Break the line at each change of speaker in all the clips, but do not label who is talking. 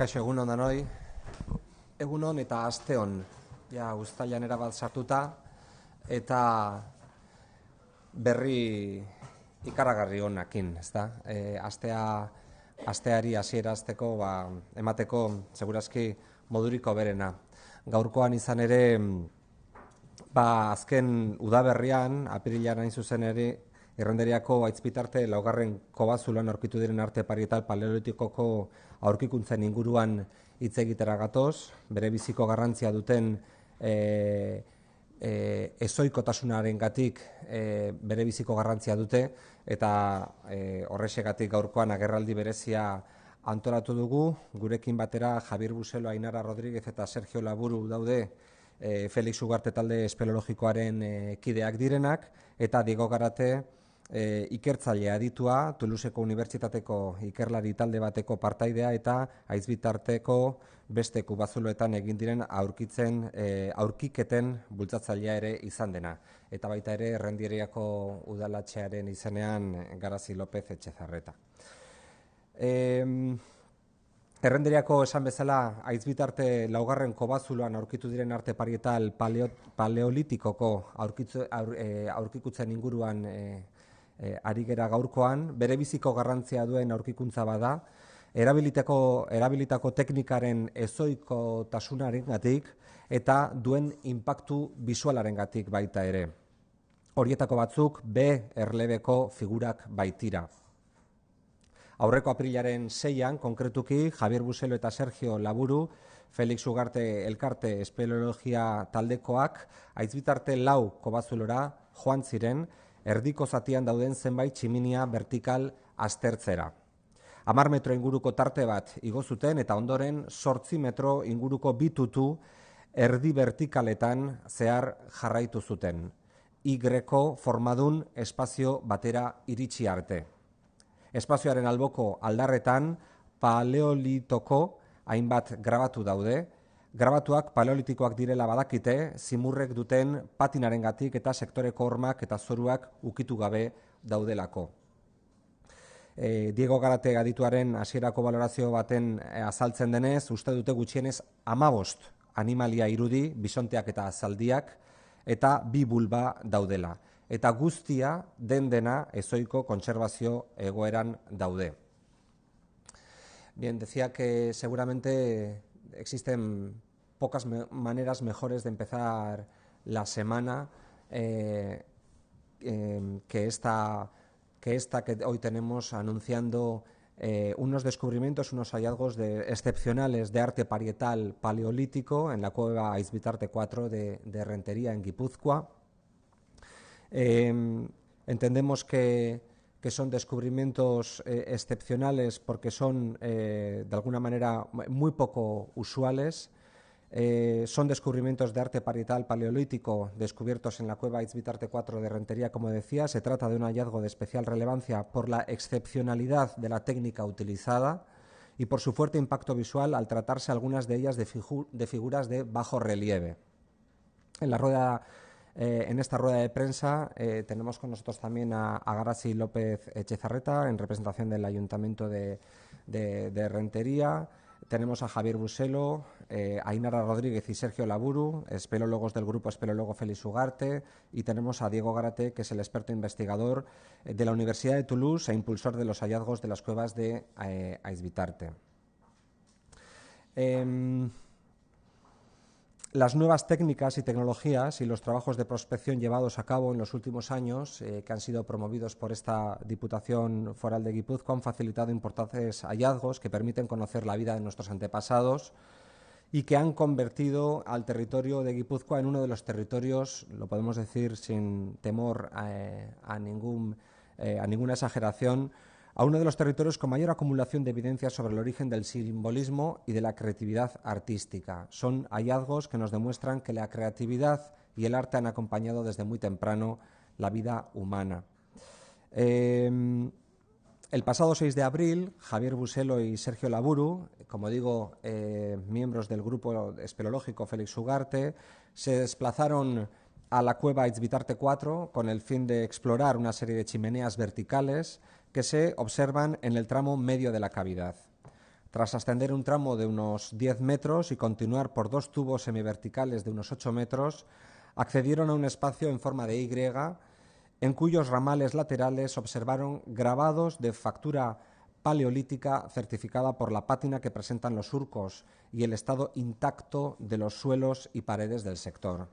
Kaixo egun hon danoi. Egun hon eta aste hon. Ja, guztailan sartuta. Eta berri ikaragarri honakin, ez da? E, astea, asteari hasiera azteko, ba, emateko, seguraski moduriko berena. Gaurkoan izan ere, ba, azken udaberrian, apirilaren zuzen ere, Errandariako aitzpitarte laugarren kobazulan aurkitu diren arte parietal paleolitikoko aurkikuntzen inguruan hitz egitera gatoz, bere biziko garrantzia duten e, e, gatik e, bere biziko garrantzia dute eta e, horrexegatik gaurkoan agerraldi berezia antolatu dugu, gurekin batera Javier Buselo, Ainara Rodríguez eta Sergio Laburu daude Felix Ugarte talde espeleologikoaren kideak direnak eta diego garate, e, ikertzailea ditua, Tuluseko Unibertsitateko ikerlari talde bateko partaidea eta aizbitarteko beste bazuloetan egin diren aurkitzen e, aurkiketen bultzatzailea ere izan dena. Eta baita ere errendiriako udalatxearen izenean Garazi López Etxezarreta. E, Errenderiako esan bezala, aizbitarte laugarren kobazuloan aurkitu diren arte parietal paleo, paleolitikoko e, aurkikutzen inguruan e, Eh, arigera gaurkoan, bere biziko garrantzia duen aurkikuntza bada, erabilitako, erabilitako teknikaren ezoiko tasunaren gatik, eta duen impactu visualaren gatik baita ere. Horietako batzuk, B erlebeko figurak baitira. Aurreko aprilaren seian, konkretuki, Javier Buselo eta Sergio Laburu, Felix Ugarte Elkarte Espeleologia Taldekoak, aizbitarte lau kobazulora, joan ziren, erdiko zatian dauden zenbait tximinia vertikal aztertzera. Amar metro inguruko tarte bat igozuten eta ondoren sortzi metro inguruko bitutu erdi vertikaletan zehar jarraitu zuten. Y formadun espazio batera iritsi arte. Espazioaren alboko aldarretan paleolitoko hainbat grabatu daude, Grabatuak paleolitikoak direla badakite, zimurrek duten patinarengatik eta sektoreko hormak eta zoruak ukitu gabe daudelako. E, Diego Garate adituaren hasierako balorazio baten e, azaltzen denez, uste dute gutxienez amabost animalia irudi, bisonteak eta azaldiak, eta bi bulba daudela. Eta guztia den dena ezoiko kontserbazio egoeran daude. Bien, decía que seguramente existen pocas maneras mejores de empezar la semana eh, em, que esta que esta que hoy tenemos anunciando eh, unos descubrimientos, unos hallazgos de, excepcionales de arte parietal paleolítico en la cueva Izbitarte 4 de Rentería, en Guipúzcoa. Em, entendemos que que son descubrimientos eh, excepcionales porque son eh, de alguna manera muy poco usuales. Eh, son descubrimientos de arte parietal paleolítico descubiertos en la cueva Itzbitarte 4 de Rentería, como decía. Se trata de un hallazgo de especial relevancia por la excepcionalidad de la técnica utilizada y por su fuerte impacto visual al tratarse algunas de ellas de, de figuras de bajo relieve. En la rueda eh, en esta rueda de prensa eh, tenemos con nosotros también a, Garasi López Echezarreta, en representación del Ayuntamiento de, Rentería. Tenemos a Javier Buselo, eh, a Inara Rodríguez y Sergio Laburu, espelólogos del grupo Espelólogo Félix Ugarte, y tenemos a Diego Garate, que es el experto investigador de la Universidad de Toulouse e impulsor de los hallazgos de las cuevas de Aizvitarte. Em, las nuevas técnicas y tecnologías y los trabajos de prospección llevados a cabo en los últimos años, eh, que han sido promovidos por esta Diputación Foral de Guipúzcoa, han facilitado importantes hallazgos que permiten conocer la vida de nuestros antepasados y que han convertido al territorio de Guipúzcoa en uno de los territorios, lo podemos decir sin temor eh, a, ningún, eh, a ninguna exageración, a uno de los territorios con mayor acumulación de evidencias sobre el origen del simbolismo y de la creatividad artística. Son hallazgos que nos demuestran que la creatividad y el arte han acompañado desde muy temprano la vida humana. Em, el pasado 6 de abril, Javier Buselo y Sergio Laburu, como digo, eh, miembros del grupo espeleológico Félix Ugarte, se desplazaron a la cueva izbitarte 4 con el fin de explorar una serie de chimeneas verticales que se observan en el tramo medio de la cavidad. Tras ascender un tramo de unos 10 metros y continuar por dos tubos semiverticales de unos 8 metros, accedieron a un espacio en forma de Y en cuyos ramales laterales observaron grabados de factura paleolítica certificada por la pátina que presentan los surcos y el estado intacto de los suelos y paredes del sector.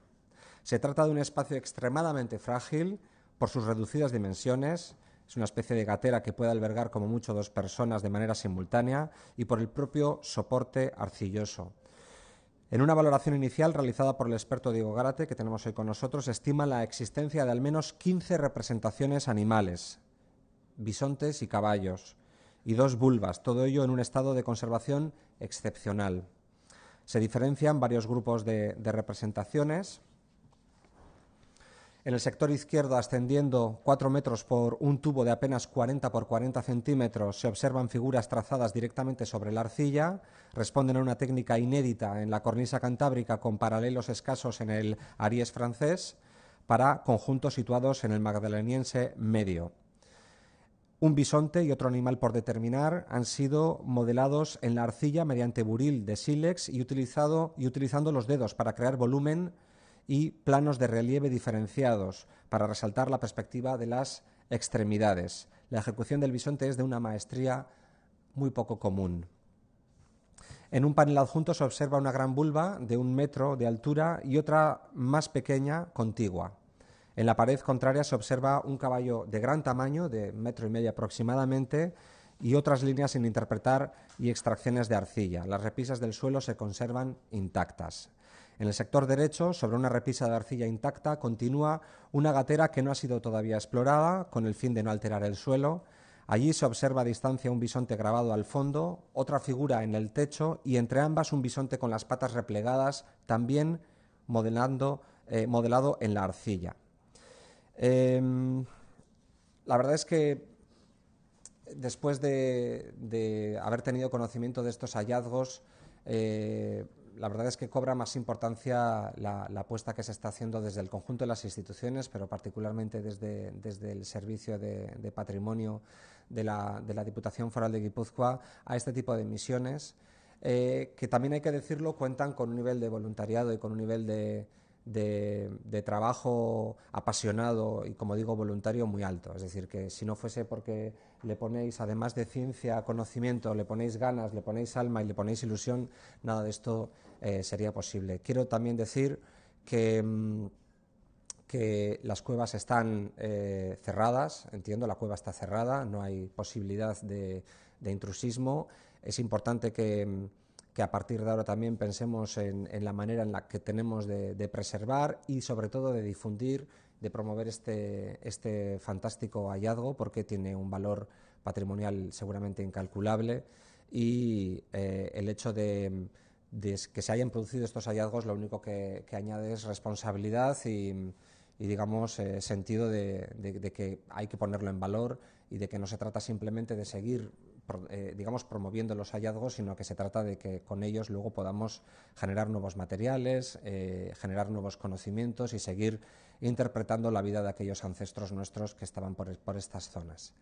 Se trata de un espacio extremadamente frágil por sus reducidas dimensiones, es una especie de gatera que puede albergar como mucho dos personas de manera simultánea y por el propio soporte arcilloso. En una valoración inicial realizada por el experto Diego Gárate, que tenemos hoy con nosotros, estima la existencia de al menos 15 representaciones animales, bisontes y caballos, y dos vulvas, todo ello en un estado de conservación excepcional. Se diferencian varios grupos de, de representaciones, en el sector izquierdo ascendiendo 4 metros por un tubo de apenas 40 por 40 centímetros se observan figuras trazadas directamente sobre la arcilla, responden a una técnica inédita en la cornisa cantábrica con paralelos escasos en el Aries francés para conjuntos situados en el magdaleniense medio. Un bisonte y otro animal por determinar han sido modelados en la arcilla mediante buril de sílex y utilizando los dedos para crear volumen y planos de relieve diferenciados para resaltar la perspectiva de las extremidades. La ejecución del bisonte es de una maestría muy poco común. En un panel adjunto se observa una gran vulva de un metro de altura y otra más pequeña contigua. En la pared contraria se observa un caballo de gran tamaño, de metro y medio aproximadamente, y otras líneas sin interpretar y extracciones de arcilla. Las repisas del suelo se conservan intactas. En el sector derecho, sobre una repisa de arcilla intacta, continúa una gatera que no ha sido todavía explorada, con el fin de no alterar el suelo. Allí se observa a distancia un bisonte grabado al fondo, otra figura en el techo y entre ambas un bisonte con las patas replegadas, también modelando, eh, modelado en la arcilla. Em, la verdad es que después de, haber tenido conocimiento de estos hallazgos, eh, la verdad es que cobra más importancia la, apuesta que se está haciendo desde el conjunto de las instituciones, pero particularmente desde, desde el Servicio de, Patrimonio de la, Diputación Foral de Guipúzcoa a este tipo de misiones, eh, que también hay que decirlo, cuentan con un nivel de voluntariado y con un nivel de, de, trabajo apasionado y, como digo, voluntario muy alto. Es decir, que si no fuese porque le ponéis, además de ciencia, conocimiento, le ponéis ganas, le ponéis alma y le ponéis ilusión, nada de esto eh, sería posible. Quiero también decir que, mm, que las cuevas están eh, cerradas, entiendo, la cueva está cerrada, no hay posibilidad de, de intrusismo. Es importante que mm, que a partir de ahora también pensemos en, la manera en la que tenemos de, preservar y sobre todo de difundir, de promover este, este fantástico hallazgo porque tiene un valor patrimonial seguramente incalculable y eh, el hecho de, que se hayan producido estos hallazgos lo único que, añade es responsabilidad y, digamos, eh, sentido de, que hay que ponerlo en valor y de que no se trata simplemente de seguir eh, digamos, promoviendo los hallazgos, sino que se trata de que con ellos luego podamos generar nuevos materiales, eh, generar nuevos conocimientos y seguir interpretando la vida de aquellos ancestros nuestros que estaban por, estas zonas.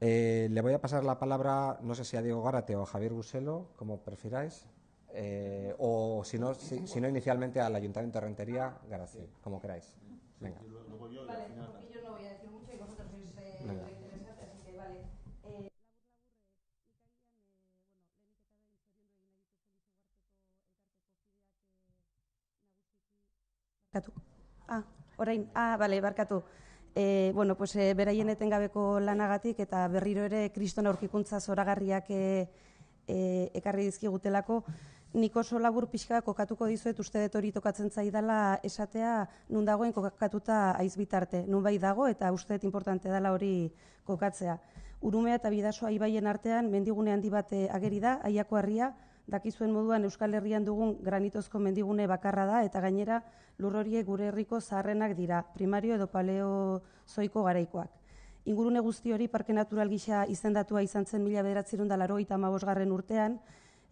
Eh, le voy a pasar la palabra, no sé si a Diego Gárate o a Javier Buselo, como prefiráis, o si no, si, no, inicialmente al Ayuntamiento de Rentería, Garaci, como queráis.
Barkatu. Ah, orain, ah, bale, barkatu. E, bueno, pues, e, beraien gabeko lanagatik eta berriro ere kriston aurkikuntza zoragarriak e, e, ekarri dizkigutelako, nik oso labur pixka kokatuko dizuet uste dut hori tokatzen zaidala esatea nun dagoen kokatuta aizbitarte, Nun bai dago eta uste dut importante dala hori kokatzea. Urumea eta bidasoa ibaien artean mendigune handi bat ageri da, aiako harria, dakizuen moduan Euskal Herrian dugun granitozko mendigune bakarra da eta gainera lur horiek gure herriko zaharrenak dira, primario edo paleo zoiko garaikoak. Ingurune guzti hori parke natural gisa izendatua izan zen mila bederatzi dundan laro urtean,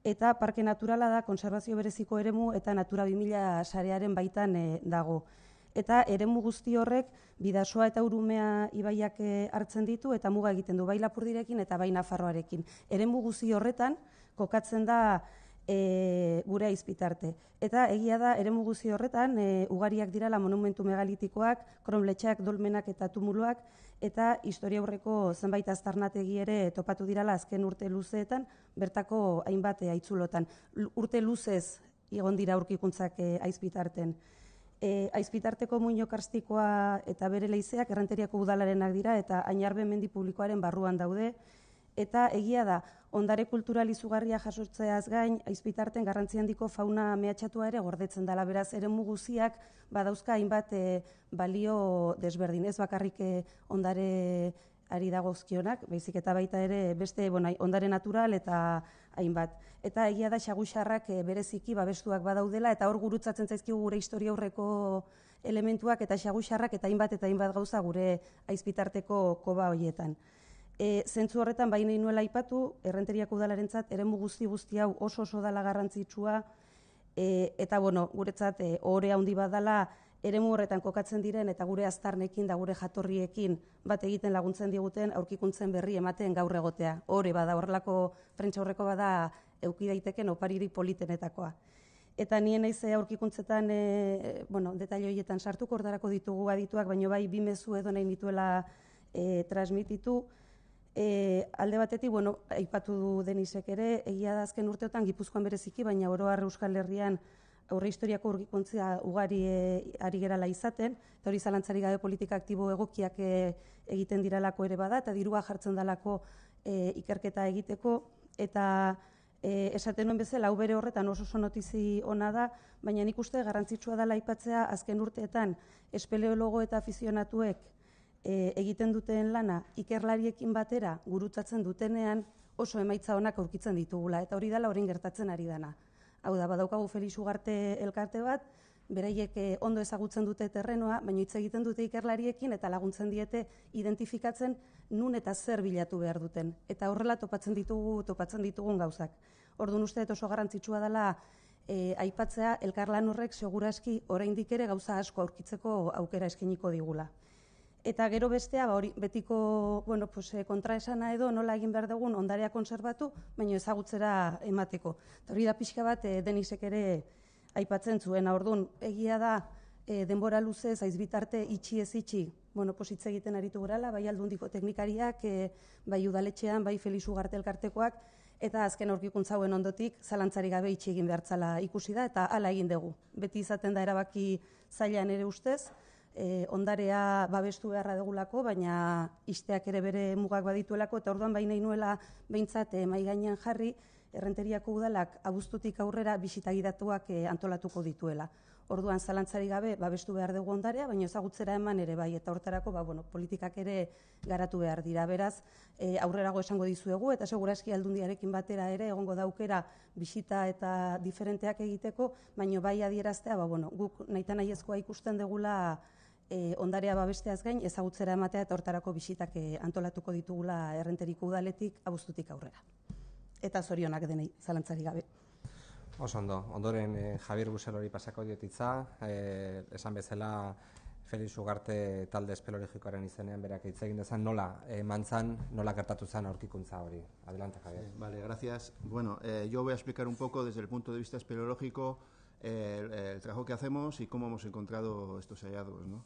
eta parke naturala da konservazio bereziko eremu eta natura 2000 sarearen baitan eh, dago. Eta eremu guzti horrek bidasoa eta urumea ibaiak eh, hartzen ditu eta muga egiten du bai lapurdirekin eta bai nafarroarekin. Eremu guzti horretan, kokatzen da e, gure aizpitarte. Eta egia da, ere guzi horretan, e, ugariak la monumentu megalitikoak, kronletxak, dolmenak eta tumuluak, eta historia aurreko zenbait aztarnategi ere topatu dirala azken urte luzeetan, bertako hainbat aitzulotan. urte luzez egon dira aurkikuntzak e, aizpitarten. E, aizpitarteko muino karstikoa eta bere leizeak errenteriako udalarenak dira, eta ainarben mendi publikoaren barruan daude, eta egia da, ondare kultural izugarria jasurtzeaz gain, aizpitarten garrantzi handiko fauna mehatxatua ere gordetzen dela, beraz, ere muguziak badauzka hainbat eh, balio desberdin, ez bakarrik eh, ondare ari dagozkionak, baizik eta baita ere beste ondare natural eta hainbat. Eta egia da xagusarrak eh, bereziki babestuak badaudela eta hor gurutzatzen zaizkigu gure historia aurreko elementuak eta xagusarrak eta hainbat eta hainbat gauza gure aizpitarteko koba horietan. E, zentzu horretan, baina inuela ipatu, errenteriak udalarentzat, eremu guzti guzti hau oso oso dala garrantzitsua, e, eta bueno, guretzat, e, handi badala, eremu horretan kokatzen diren eta gure aztarnekin da gure jatorriekin bat egiten laguntzen diguten aurkikuntzen berri ematen gaur egotea. Hore bada horrelako horreko bada euki daiteken opariri politenetakoa. Eta nien naiz e, aurkikuntzetan e, bueno, detaile hoietan sartuko ordarako ditugu adituak, baino bai bimezu edo nahi nituela e, transmititu. E, alde batetik, bueno, aipatu du denisek ere, egia da azken urteotan Gipuzkoan bereziki, baina oro har Euskal Herrian aurre historiako ugari e, ari gerala izaten, eta hori zalantzari gabe politika aktibo egokiak e, egiten diralako ere bada, eta dirua jartzen dalako e, ikerketa egiteko, eta e, esaten nuen bezala, hau bere horretan oso oso notizi ona da, baina nik uste garrantzitsua dela aipatzea azken urteetan espeleologo eta afizionatuek E, egiten duten lana ikerlariekin batera gurutzatzen dutenean oso emaitza onak aurkitzen ditugula eta hori dela orain gertatzen ari dana. Hau da badaukagu Felix elkarte bat beraiek e, ondo ezagutzen dute terrenoa, baina hitz egiten dute ikerlariekin eta laguntzen diete identifikatzen nun eta zer bilatu behar duten eta horrela topatzen ditugu topatzen ditugun gauzak. Ordun uste oso garrantzitsua dela e, aipatzea elkarlan horrek seguraski oraindik ere gauza asko aurkitzeko aukera eskainiko digula. Eta gero bestea, ba, hori, betiko bueno, pues, eh, kontraesana edo nola egin behar dugun ondarea konservatu, baina ezagutzera emateko. Eta hori da pixka bat e, denisek ere aipatzen zuen, ordun egia da eh, denbora luze, zaiz bitarte, itxi ez itxi, bueno, pues, egiten aritu gurala, bai aldundiko teknikariak, bai udaletxean, bai felizu gartelkartekoak, eta azken aurkikuntza ondotik, zalantzari gabe itxi egin behar ikusi da, eta hala egin dugu. Beti izaten da erabaki zailan ere ustez, eh, ondarea babestu beharra degulako, baina isteak ere bere mugak badituelako, eta orduan baina inuela behintzat e, mai gainean jarri, errenteriako udalak abuztutik aurrera bisitagidatuak e, antolatuko dituela. Orduan zalantzari gabe babestu behar dugu ondarea, baina ezagutzera eman ere bai eta hortarako ba, bueno, politikak ere garatu behar dira. Beraz, e, aurrerago esango dizuegu eta segurazki aldundiarekin batera ere egongo daukera bisita eta diferenteak egiteko, baina bai adieraztea ba, bueno, guk naita nahi ikusten degula e, ondarea babesteaz gain ezagutzera ematea eta hortarako bisitak e, antolatuko ditugula errenteriko udaletik abuztutik aurrera. Eta zorionak denei, zalantzari gabe.
Oso ondo, ondoren e, Javier Busselori pasako diotitza, eh, esan bezala Felix Ugarte talde espeleologikoaren izenean berak hitz egin nola eh, manzan, nola gertatu zan aurkikuntza hori. Adelante, Javier.
vale, gracias. Bueno, eh, yo voy a explicar un poco desde el punto de vista espeleológico eh, el, el, trabajo que hacemos y cómo hemos encontrado estos hallazgos, ¿no?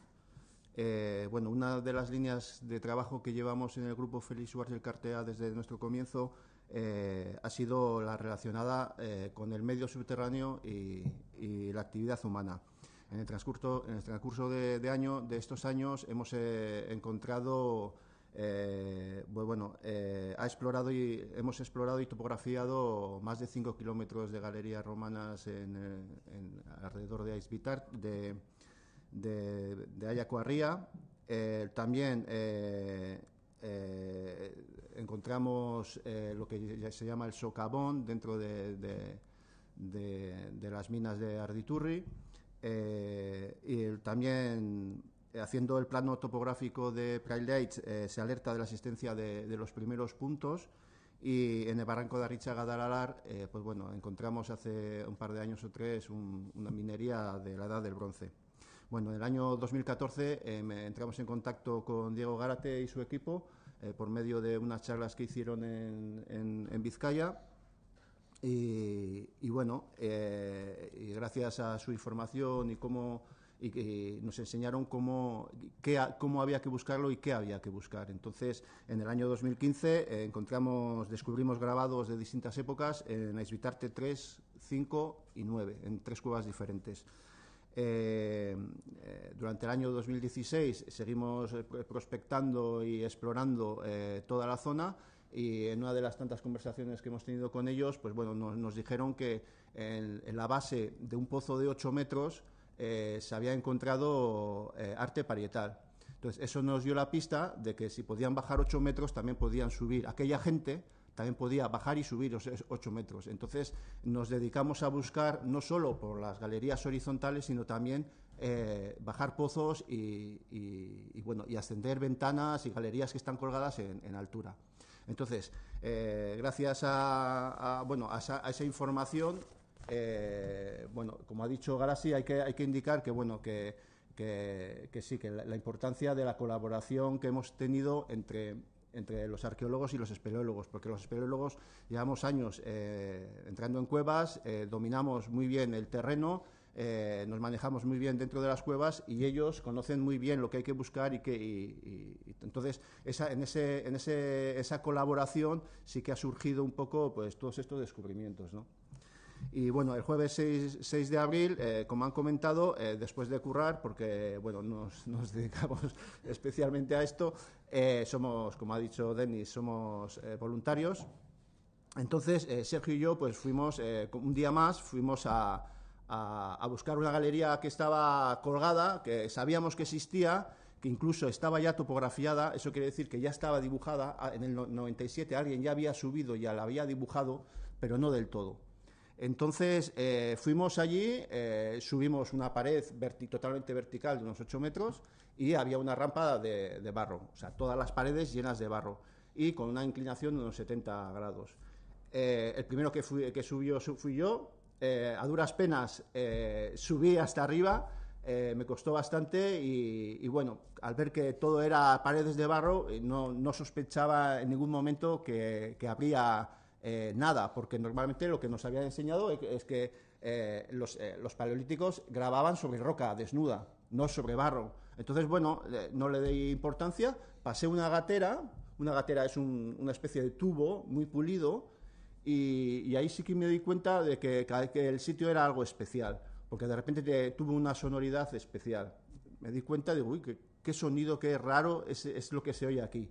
Eh, bueno, una de las líneas de trabajo que llevamos en el grupo Félix Suárez del Cartea desde nuestro comienzo eh, ha sido la relacionada eh, con el medio subterráneo y, la actividad humana. En el transcurso, en el transcurso de, año, de estos años hemos encontrado, bueno, ha explorado y, hemos explorado y topografiado más de 5 kilómetros de galerías romanas en, alrededor de Aisbitar, de de, Ayacuarría. Eh, también eh, eh, encontramos lo que se llama el socavón dentro de, las minas de Arditurri. y también haciendo el plano topográfico de pride se alerta de la existencia de, los primeros puntos y en el barranco de Arrichaga de pues bueno, encontramos hace un par de años o tres una minería de la edad del bronce. Bueno, en el año 2014 eh, entramos en contacto con Diego Gárate y su equipo eh, por medio de unas charlas que hicieron en, en, en Vizcaya. Y, bueno, eh, gracias a su información y cómo y, nos enseñaron cómo, qué, cómo había que buscarlo y qué había que buscar. Entonces, en el año 2015 encontramos, descubrimos grabados de distintas épocas en Aisvitarte 3, 5 y 9, en tres cuevas diferentes. Eh, durante el año 2016 seguimos eh, prospectando y explorando eh, toda la zona y en una de las tantas conversaciones que hemos tenido con ellos, pues bueno, nos, dijeron que en, la base de un pozo de 8 metros se había encontrado arte parietal. Entonces, eso nos dio la pista de que si podían bajar 8 metros, también podían subir. Aquella gente también podía bajar y subir 8 e, metros. Entonces nos dedicamos a buscar no solo por las galerías horizontales, sino también eh, bajar pozos y, bueno, y ascender ventanas y galerías que están colgadas en, altura. Entonces, eh, gracias a, bueno, a, esa, información, eh, bueno, como ha dicho Garasi, hay que, hay que indicar que, bueno, que, sí, que la importancia de la colaboración que hemos tenido entre entre los arqueólogos y los espeleólogos, porque los espeleólogos llevamos años eh, entrando en cuevas, eh, dominamos muy bien el terreno, eh, nos manejamos muy bien dentro de las cuevas y ellos conocen muy bien lo que hay que buscar y que entonces esa, en, ese, en esa colaboración sí que ha surgido un poco pues todos estos descubrimientos, ¿no? Y bueno, el jueves 6, 6 de abril, como han comentado, después de currar, porque bueno, nos, nos dedicamos especialmente a esto, eh, somos, como ha dicho Denis, somos eh, voluntarios. Entonces, eh, Sergio y yo, pues fuimos, un día más, fuimos a, buscar una galería que estaba colgada, que sabíamos que existía, que incluso estaba ya topografiada, eso quiere decir que ya estaba dibujada, ah, en el 97 alguien ya había subido, ya la había dibujado, pero no del todo. Entonces fuimos allí, subimos una pared totalmente vertical de unos 8 metros, y había una rampa de, barro, o sea, todas las paredes llenas de barro y con una inclinación de unos 70 grados. Eh, el primero que, que subió fui yo, eh, a duras penas eh, subí hasta arriba, me costó bastante y, bueno, al ver que todo era paredes de barro, no, sospechaba en ningún momento que, habría nada, porque normalmente lo que nos habían enseñado es que los paleolíticos grababan sobre roca desnuda, no sobre barro. Entonces, bueno, no le di importancia, pasé una gatera, una gatera es una especie de tubo muy pulido, y, ahí sí que me di cuenta de que, el sitio era algo especial, porque de repente tuvo una sonoridad especial. Me di cuenta de, uy, qué, sonido, qué raro es, lo que se oye aquí.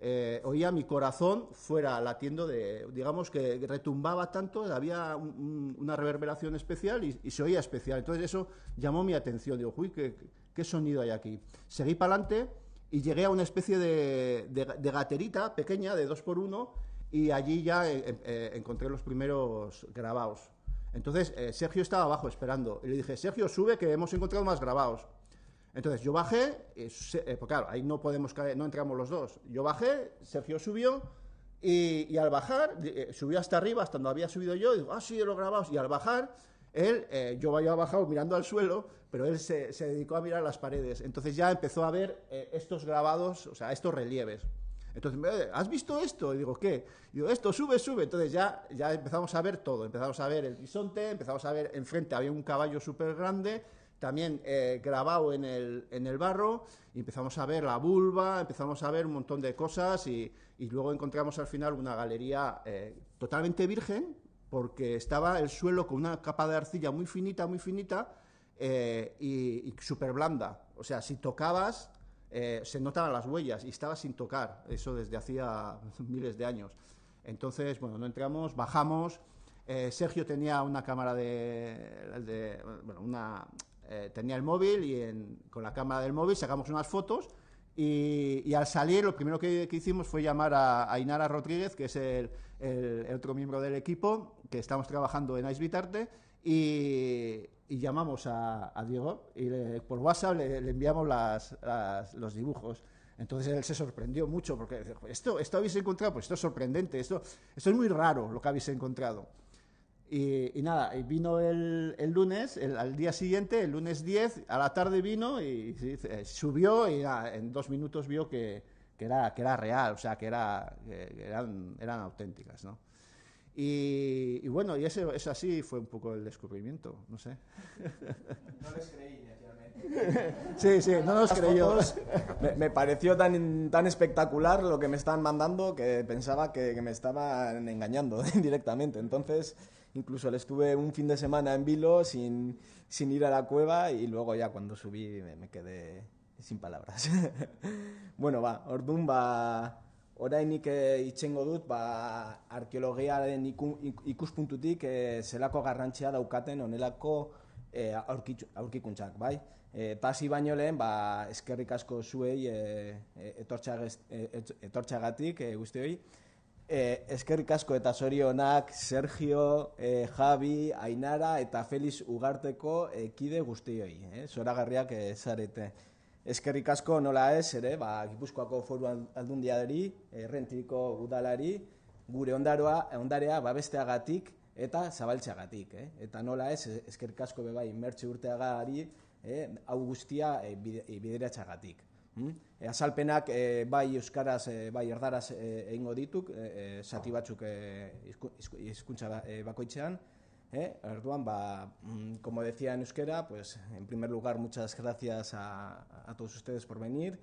Eh, oía mi corazón fuera latiendo de, digamos que retumbaba tanto, había una reverberación especial y, se oía especial. Entonces eso llamó mi atención, digo, uy, qué, sonido hay aquí. Seguí para adelante y llegué a una especie de, gaterita pequeña de 2x1 y allí ya eh, eh, encontré los primeros grabados. Entonces Sergio estaba abajo esperando y le dije, Sergio, sube que hemos encontrado más grabados. Entonces yo bajé, eh, eh, porque claro, ahí no podemos caer, no entramos los dos. Yo bajé, Sergio subió, y, al bajar, eh, subió hasta arriba, hasta donde había subido yo, y digo, ah, sí, lo grabamos. Y al bajar, él, yo había bajado mirando al suelo, pero él se, dedicó a mirar las paredes. Entonces ya empezó a ver estos grabados, o sea, estos relieves. Entonces, ¿has visto esto? Y digo, ¿qué? Y digo, esto, sube, sube. Entonces ya, ya empezamos a ver todo. Empezamos a ver el bisonte, empezamos a ver enfrente, había un caballo súper grande también eh, grabado en el, en el barro empezamos a ver la vulva, empezamos a ver un montón de cosas y, luego encontramos al final una galería eh, totalmente virgen porque estaba el suelo con una capa de arcilla muy finita, muy finita eh, y, súper blanda. O sea, si tocabas se notaban las huellas y estaba sin tocar, eso desde hacía miles de años. Entonces, bueno, no entramos, bajamos. Sergio tenía una cámara de, de bueno, una, eh, tenía el móvil y con la cámara del móvil sacamos unas fotos y, al salir lo primero que, hicimos fue llamar a, Inara Rodríguez, que es el, otro miembro del equipo, que estamos trabajando en Ice Vitarte y, y llamamos a, Diego y por WhatsApp le, enviamos los dibujos. Entonces él se sorprendió mucho porque dijo, esto, esto habéis encontrado, pues esto es sorprendente, esto, esto es muy raro lo que habéis encontrado. Y, y, nada, vino el, el lunes, el, al día siguiente, el lunes 10, a la tarde vino y, eh, subió y en dos minutos vio que, que, era, que era real, o sea, que, era, eran, eran auténticas, ¿no? Y, bueno, y ese, ese, así fue un poco el descubrimiento, no sé. No les creí, inicialmente. Sí, sí, no los creyó. Me, me, pareció tan, tan espectacular
lo que me estaban mandando que pensaba que, que me estaban engañando directamente. Entonces, Incluso le estuve un fin de semana en vilo sin, sin ir a la cueva y luego ya cuando subí me, quedé sin palabras. bueno, va, ordun ba, orainik e, itxengo dut, ba, arkeologiaren ikuspuntutik e, zelako garrantzia daukaten onelako e, eh, aurkikuntzak, bai? E, eh, pasi baino lehen, ba, eskerrik asko zuei e, e, etortxagatik e, Eh, eskerrik asko eta zorionak Sergio, eh, Javi, Ainara eta Felix Ugarteko eh, kide guztioi, eh? zoragarriak eh, zarete. Eskerrik asko nola ez, ere, ba, Gipuzkoako foru aldundiari, errentiko eh, udalari, gure ondaroa, ondarea babesteagatik eta zabaltzeagatik. Eh? Eta nola ez, eskerrik asko bebai, mertxe urteagari, eh, hau eh, guztia eh, Hmm? E, a Salpenac e, bai euskaraz, e, bai erdaraz e, egingo dituk, como decía en euskera, pues en primer lugar muchas gracias a, todos ustedes por venir,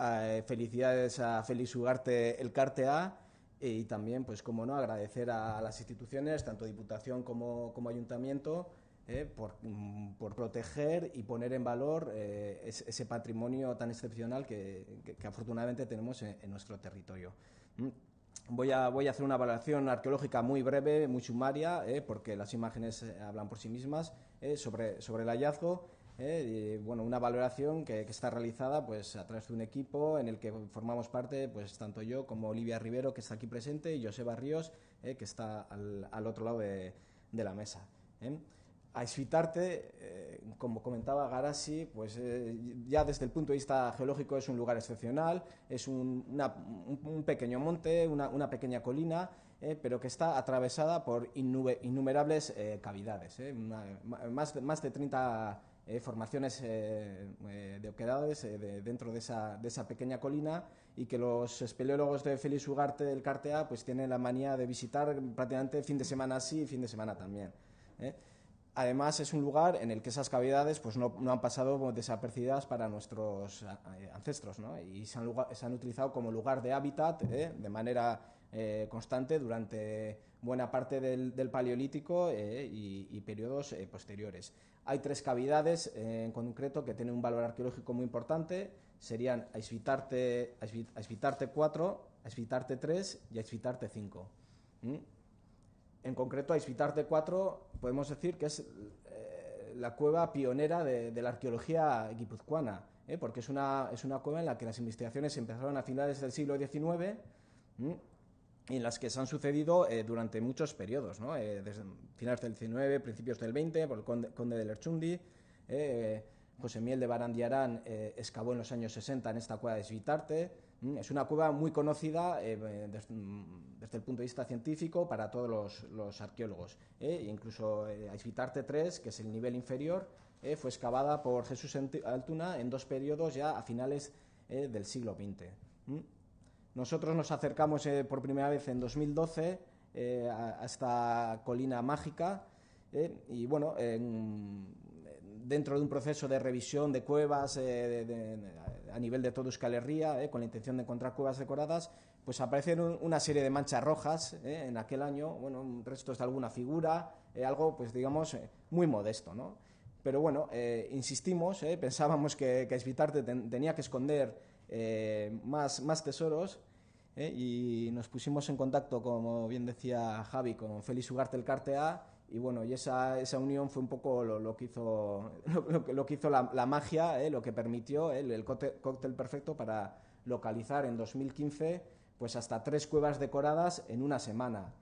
e, felicidades a feliz Ugarte el A, y también, pues como no, agradecer a, las instituciones, tanto Diputación como Ayuntamiento, eh, por, proteger y poner en valor eh, ese, patrimonio tan excepcional que, afortunadamente tenemos en, nuestro territorio. Mm. Voy a, voy a, hacer una valoración arqueológica muy breve, muy sumaria, eh, porque las imágenes hablan por sí mismas, sobre, sobre, el hallazgo. bueno, una valoración que, está realizada pues, a través de un equipo en el que formamos parte pues, tanto yo como Olivia Rivero, que está aquí presente, y Joseba Ríos, que está al, otro lado de, de la mesa a Esfitarte, eh, como comentaba Garasi, pues eh, ya desde el punto de vista geológico es un lugar excepcional, es un, pequeño monte, una, pequeña colina, eh, pero que está atravesada por innumerables cavidades, más, de, más de 30 formaciones de oquedades dentro de esa, de esa, pequeña colina y que los espeleólogos de Félix Ugarte del Cartea pues tienen la manía de visitar prácticamente fin de semana sí y fin de semana también. ¿Eh? Además, es un lugar en el que esas cavidades pues, no, han pasado desapercibidas para nuestros eh, ancestros y se han, utilizado como lugar de hábitat ¿eh? de manera eh, constante durante buena parte del, Paleolítico y, periodos posteriores. Hay tres cavidades en concreto que tienen un valor arqueológico muy importante. Serían Aisvitarte, Aisvitarte 4, Aisvitarte 3 y Aisvitarte 5 en concreto a Isvitarte 4 podemos decir que es eh, la cueva pionera de, la arqueología guipuzcoana, ¿eh? porque es una, es una cueva en la que las investigaciones empezaron a finales del siglo XIX y en las que se han sucedido eh, durante muchos periodos, ¿no? desde finales del XIX, principios del XX, por el conde, de Lerchundi, José Miel de Barandiarán excavó en los años 60 en esta cueva de Isvitarte Mm, es una cueva muy conocida eh, mm, desde, el punto de vista científico para todos los, arqueólogos. ¿eh? incluso eh, III, 3, que es el nivel inferior, eh, fue excavada por Jesús Altuna en dos periodos ya a finales del siglo XX. Nosotros nos acercamos por primera vez en 2012 a, esta colina mágica y bueno, dentro de un proceso de revisión de cuevas eh, a nivel de toda Euskal Herria, eh, con la intención de encontrar cuevas decoradas, pues aparecen una serie de manchas rojas eh, en aquel año, bueno, restos de alguna figura, algo, pues digamos, muy modesto, ¿no? Pero bueno, insistimos, pensábamos que, que Esvitarte tenía que esconder más, más tesoros, y nos pusimos en contacto, como bien decía Javi, con Félix Ugarte el A, y bueno, y esa, esa unión fue un poco lo, que hizo, lo, lo que hizo la, magia, eh, lo que permitió eh, el, cóctel, perfecto para localizar en 2015 pues hasta tres cuevas decoradas en una semana.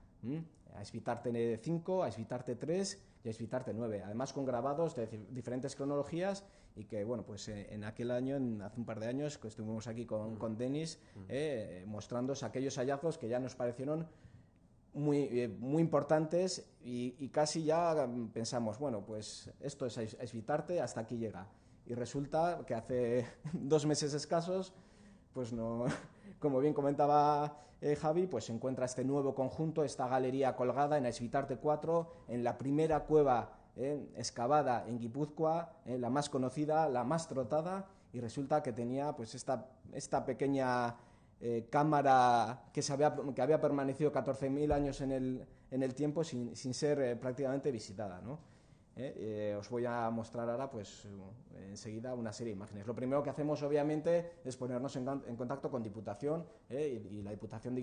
A Esvitarte 5, a Esvitarte 3 y a Esvitarte 9. Además con grabados de diferentes cronologías y que, bueno, pues eh, en aquel año, hace un par de años, que estuvimos aquí con, mm. con Denis, mm. aquellos hallazgos que ya nos parecieron muy, eh, muy importantes y, casi ya pensamos, bueno, pues esto es evitarte, hasta aquí llega. Y resulta que hace dos meses escasos, pues no, como bien comentaba eh, Javi, pues se encuentra este nuevo conjunto, esta galería colgada en Esvitarte 4, en la primera cueva eh, excavada en Guipúzcoa, la más conocida, la más trotada, y resulta que tenía pues esta, esta pequeña eh, cámara que, había, que había permanecido 14.000 años en el, tiempo sin, ser eh, prácticamente visitada. ¿no? Eh, os voy a mostrar ahora, pues, enseguida una serie de imágenes. Lo primero que hacemos, obviamente, es ponernos en, contacto con Diputación y, la Diputación de,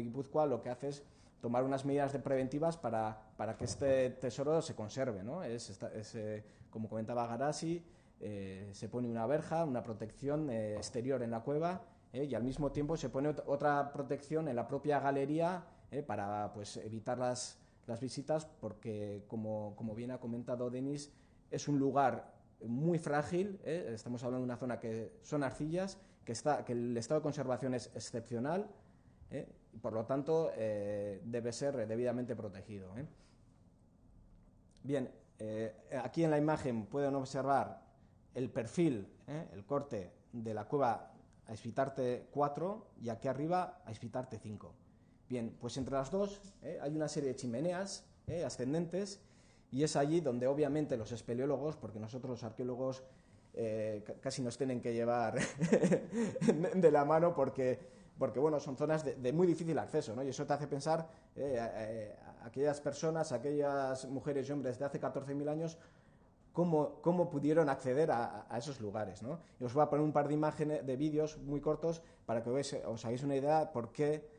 Guipúzcoa lo que hace es tomar unas medidas de preventivas para, que este tesoro se conserve. ¿no? Es, es como comentaba Garasi, se pone una verja, una protección exterior en la cueva ¿eh? y al mismo tiempo se pone otra protección en la propia galería ¿eh? para pues, evitar las, visitas porque, como, bien ha comentado Denis, es un lugar muy frágil, ¿eh? estamos hablando de una zona que son arcillas, que, está, que el estado de conservación es excepcional, y por lo tanto debe ser debidamente protegido. Bien, aquí en la imagen pueden observar el perfil, el corte de la cueva a Espitarte 4 y aquí arriba a Espitarte cinco. Bien, pues entre las dos eh, hay una serie de chimeneas eh, ascendentes y es allí donde obviamente los espeleólogos, porque nosotros los arqueólogos eh, casi nos tienen que llevar de la mano porque, porque bueno, son zonas de, muy difícil acceso ¿no? y eso te hace pensar aquellas personas, aquellas mujeres y hombres de hace 14.000 años cómo, pudieron acceder a, esos lugares. ¿no? Y os voy a poner un par de imágenes, de vídeos muy cortos para que os, os hagáis una idea por qué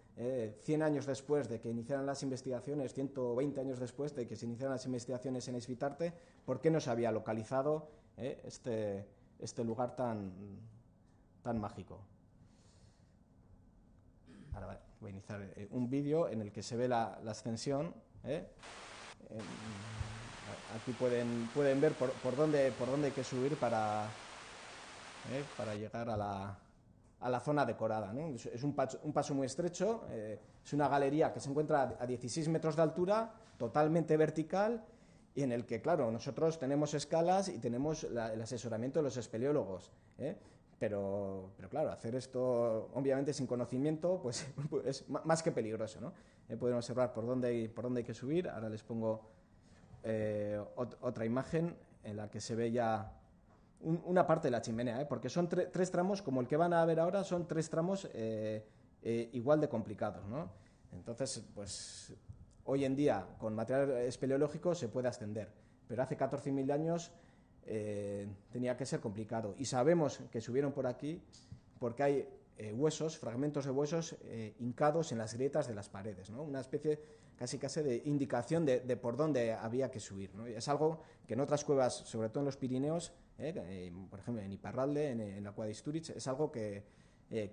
100 eh, años después de que iniciaran las investigaciones, 120 años después de que se iniciaran las investigaciones en Esvitarte, ¿por qué no se había localizado eh, este, este lugar tan, tan mágico? Ahora voy a iniciar eh, un vídeo en el que se ve la, ascensión aquí pueden, pueden ver por, por, dónde, por dónde hay que subir para, eh, para llegar a la, a la zona decorada. Es, un, paso, un paso muy estrecho, eh, es una galería que se encuentra a 16 metros de altura, totalmente vertical, y en el que, claro, nosotros tenemos escalas y tenemos el asesoramiento de los espeleólogos. ¿eh? Pero, pero claro, hacer esto obviamente sin conocimiento pues, pues es más que peligroso. ¿no? pueden observar por dónde, por dónde hay que subir. Ahora les pongo eh, otra imagen en la que se ve ya una parte de la chimenea, ¿eh? porque son tres tramos, como el que van a ver ahora, son tres tramos eh, igual de complicados. Entonces, pues hoy en día con material espeleológico se puede ascender, pero hace 14.000 años tenía que ser complicado. Y sabemos que subieron por aquí porque hay eh, huesos, fragmentos de huesos eh, hincados en las grietas de las paredes, una especie casi casi de indicación de, por dónde había que subir. Es algo que en otras cuevas, sobre todo en los Pirineos, ¿eh? por ejemplo en Iparralde, en, la cueva de es algo que,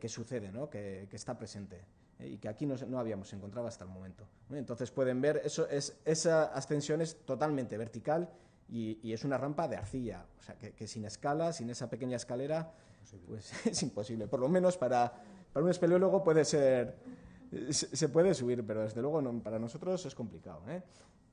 sucede, que, está presente y que aquí no, habíamos encontrado hasta el momento. Entonces pueden ver, eso es, esa ascensión es totalmente vertical y, es una rampa de arcilla, o sea que, que sin escala, sin esa pequeña escalera, pues es imposible. Por lo menos para, para un espeleólogo puede ser, se puede subir, pero desde luego para nosotros es complicado. ¿eh?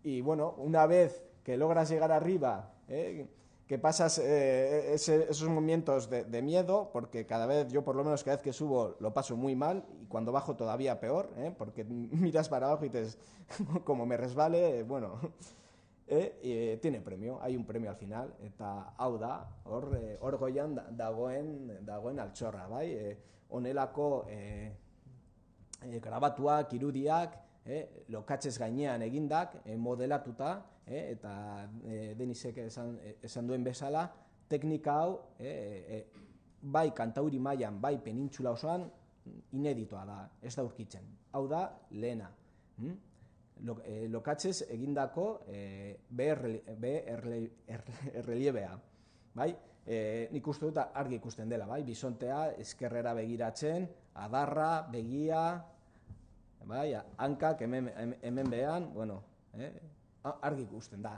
Y bueno, una vez que logras llegar arriba, ¿eh? que pasas eh, esos momentos de, miedo, porque cada vez, yo por lo menos cada vez que subo lo paso muy mal, y cuando bajo todavía peor, porque miras para abajo y te, como me resbale, bueno, Eh, e, tiene premio, hai un premio al final, eta hau da, hor, e, goian dagoen, dagoen altxorra, bai, e, eh, onelako e, e, grabatuak, irudiak, e, lokatzez gainean egindak, e, modelatuta, e, eta e, denisek esan, esan duen bezala, teknika hau, e, bai kantauri mailan bai penintxula osoan, ineditoa da, ez da urkitzen, hau da, lehena. Hmm? lokatzez eh, egindako eh, B erreliebea. Bai, eh, nik uste dut argi ikusten dela, bai, bizontea, ezkerrera begiratzen, adarra, begia, bai, hankak hemen behan, bueno, argi ikusten da.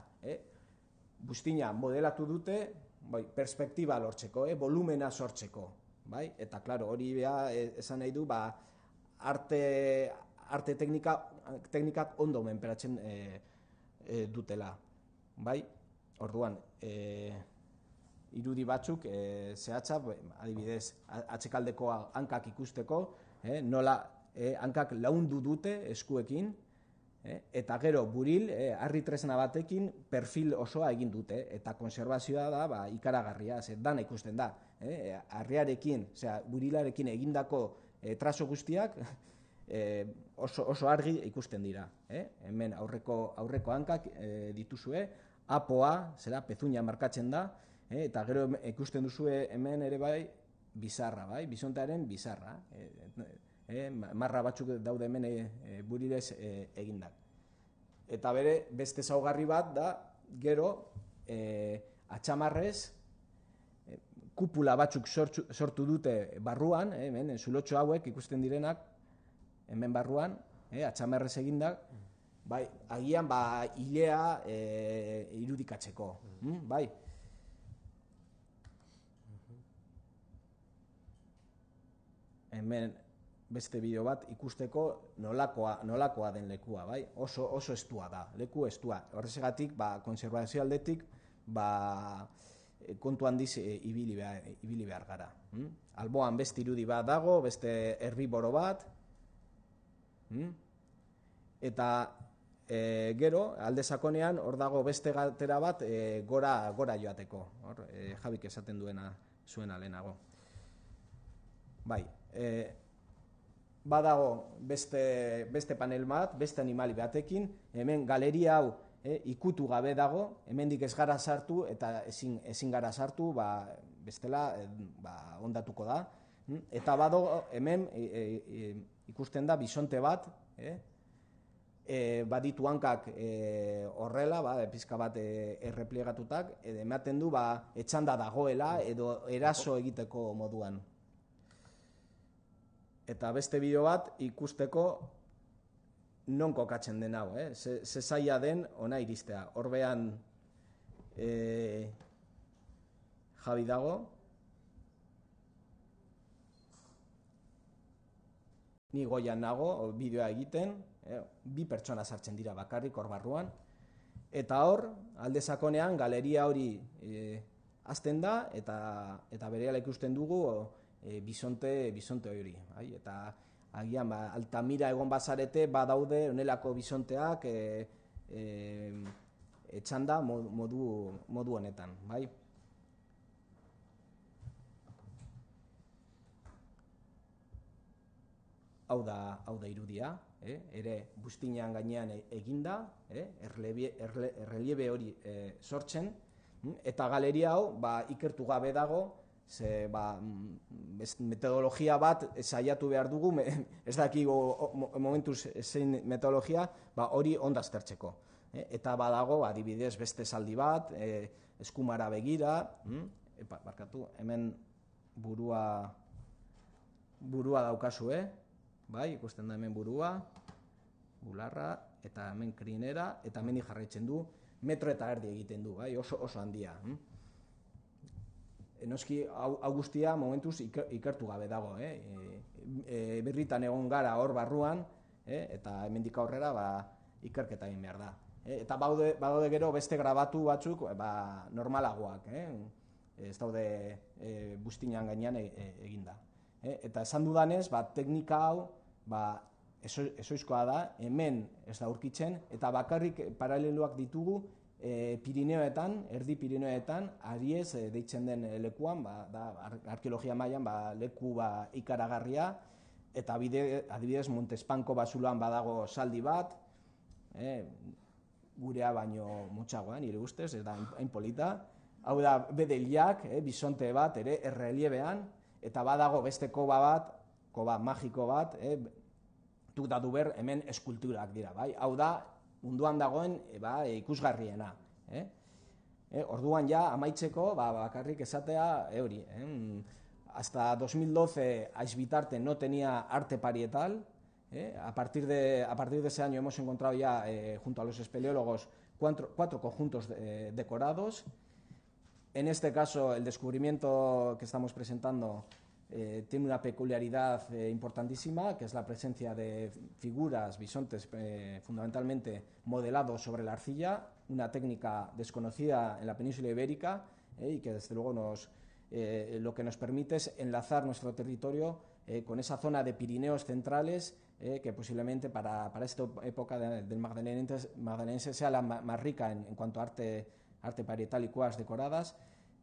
Bustina, modelatu dute, bai, perspektiba lortzeko, volumena sortzeko, bai, eta, klaro, hori bea, esan nahi du, ba, arte, arte teknika teknikak ondo menperatzen e, dutela. Bai, orduan, e, irudi batzuk e, zehatza, bai, adibidez, atzekaldeko hankak ikusteko, e, nola hankak laundu dute eskuekin, e, eta gero buril, e, harri tresna batekin perfil osoa egin dute, eta konservazioa da ba, ikaragarria, ze dan ikusten da. E, harriarekin, burilarekin egindako e, traso guztiak, eh, oso, oso argi ikusten dira. Eh? Hemen aurreko, aurreko hankak eh, dituzue, apoa, zera, pezuña markatzen da, eh? eta gero ikusten duzue hemen ere bai, bizarra, bai, bizontaren bizarra. Eh? eh marra batzuk daude hemen eh, eh buridez eh, egindak. Eta bere, beste zaugarri bat da, gero, eh, atxamarrez, eh, kupula batzuk sortu dute barruan, hemen, zulotxo hauek ikusten direnak, hemen barruan, eh, atxamerrez eginda, bai, agian ba, hilea e, eh, irudikatzeko. Mm, mm bai. Mm-hmm. Hemen beste bideo bat ikusteko nolakoa, nolakoa den lekua, bai? Oso, oso estua da, leku estua. Horrezegatik, ba, konservazio aldetik, ba, eh, kontu handiz e, ibili, behar, gara. Mm? Alboan beste irudi bat dago, beste herri boro bat, Hmm? Eta e, gero, alde sakonean, hor dago beste galtera bat e, gora, gora joateko. Hor, e, eh, jabik esaten duena zuena lehenago. Bai, e, badago beste, beste panel bat, beste animali batekin, hemen galeria hau e, ikutu gabe dago, hemendik ez gara sartu eta ezin, ezin gara sartu, ba, bestela, ba, ondatuko da. Hmm? Eta bado hemen e, e, ikusten da bisonte bat, eh? E, baditu hankak e, horrela, ba, pizka bat e, errepliegatutak, edo ematen du ba, etxanda dagoela edo eraso egiteko moduan. Eta beste bideo bat ikusteko non kokatzen den hau, eh? Ze, zaila den ona iristea. Horbean e, Javi dago, Ni goian nago, bideoa egiten, eh, bi pertsona sartzen dira bakarrik hor barruan. Eta hor, alde sakonean, galeria hori eh, azten da, eta, eta bere ikusten dugu eh, bizonte, bizonte hori. Ai, eta agian, ba, altamira egon bazarete, badaude onelako bizonteak eh, eh, etxanda modu, modu honetan. Bai? hau da, hau irudia, e, ere bustinean gainean e, eginda, e, erlebie, erle, erreliebe hori e, sortzen, hm? eta galeria hau ba, ikertu gabe dago, ze ba, mm, metodologia bat saiatu behar dugu, ez dakigu momentu zein metodologia, ba, hori onda aztertzeko. eta badago, adibidez, beste saldi bat, e, eskumara begira, e, barkatu, hemen burua burua daukazu, eh? bai, ikusten da hemen burua, bularra, eta hemen krinera, eta hemen jarraitzen du, metro eta erdi egiten du, bai, oso, oso handia. Hm? Enoski, augustia momentuz ikertu gabe dago, eh? e, e berritan egon gara hor barruan, eh? eta hemendik aurrera ba, ikerketa egin behar da. E, eta baude, baude gero beste grabatu batzuk ba, normalagoak, eh? ez daude e, eh, bustinan gainean e, e, eginda. E, eh? eta esan dudanez, ba, teknika hau ba, eso, esoizkoa da, hemen ez da urkitzen, eta bakarrik paraleloak ditugu e, Pirineoetan, erdi Pirineoetan, adiez e, eh, deitzen den eh, lekuan, ba, da, arkeologia mailan ba, leku ba, ikaragarria, eta bide, adibidez Montespanko basuloan badago saldi bat, e, gurea baino motxagoa, nire ustez, ez da, hain polita. Hau da, bedeliak, eh, bisonte bat, ere, errelie eta badago beste koba bat, koba magiko bat, eh, guk datu escultura, hemen eskulturak dira, bai? Hau da, munduan dagoen e, ba, e, ikusgarriena, eh? E, orduan ja amaitzeko, ba, bakarrik esatea, e, hori, eh? Mm, hasta 2012 Aisbitarte no tenía arte parietal, eh? a, partir de, a partir de ese año hemos encontrado ya, eh, junto a los espeleólogos, cuatro, cuatro conjuntos decorados. En este caso, el descubrimiento que estamos presentando eh, tiene una peculiaridad eh, importantísima, que es la presencia de figuras, bisontes eh, fundamentalmente modelados sobre la arcilla, una técnica desconocida en la península ibérica y que desde luego lo que nos permite es enlazar nuestro territorio con esa zona de Pirineos centrales que posiblemente para, esta época del magdalenense, sea la más rica en, cuanto a arte, parietal y cuas decoradas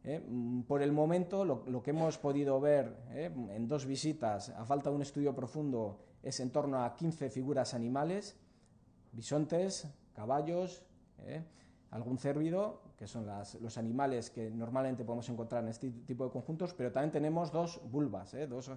¿eh? Mm, por el momento, lo, que hemos podido ver ¿eh? en dos visitas, a falta de un estudio profundo, es en torno a 15 figuras animales, bisontes, caballos, ¿eh? algún cérvido, que son los animales que normalmente podemos encontrar en este tipo de conjuntos, pero también tenemos dos vulvas, dos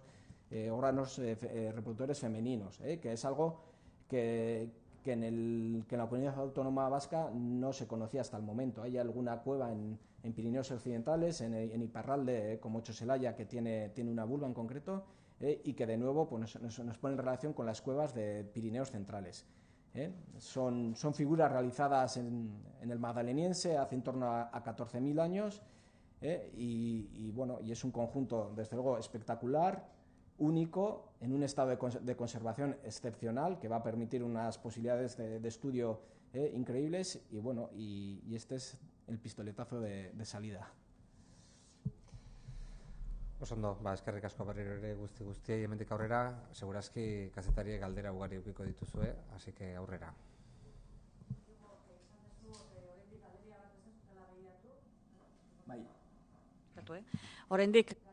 órganos reproductores femeninos, que es algo que, en el, que en la comunidad autónoma vasca no se conocía hasta el momento. Hay alguna cueva en en Pirineos Occidentales, en, eh, en Iparralde, eh, como Ocho que tiene, tiene una vulva en concreto, eh, y que de nuevo pues, nos, nos, pone en relación con las cuevas de Pirineos Centrales. Son, son, figuras realizadas en, el Magdaleniense hace en torno a, 14.000 años, y, bueno, y es un conjunto, desde luego, espectacular, único, en un estado de, conservación excepcional, que va a permitir unas posibilidades de, estudio increíbles y bueno,
y, y, este es el pistoletazo de, de salida. Oso ondo, ba, eskerrik asko berriro ere guzti guztia, hemendik aurrera, segurazki kazetari galdera ugari dituzue, así que aurrera.
Bai. Eh?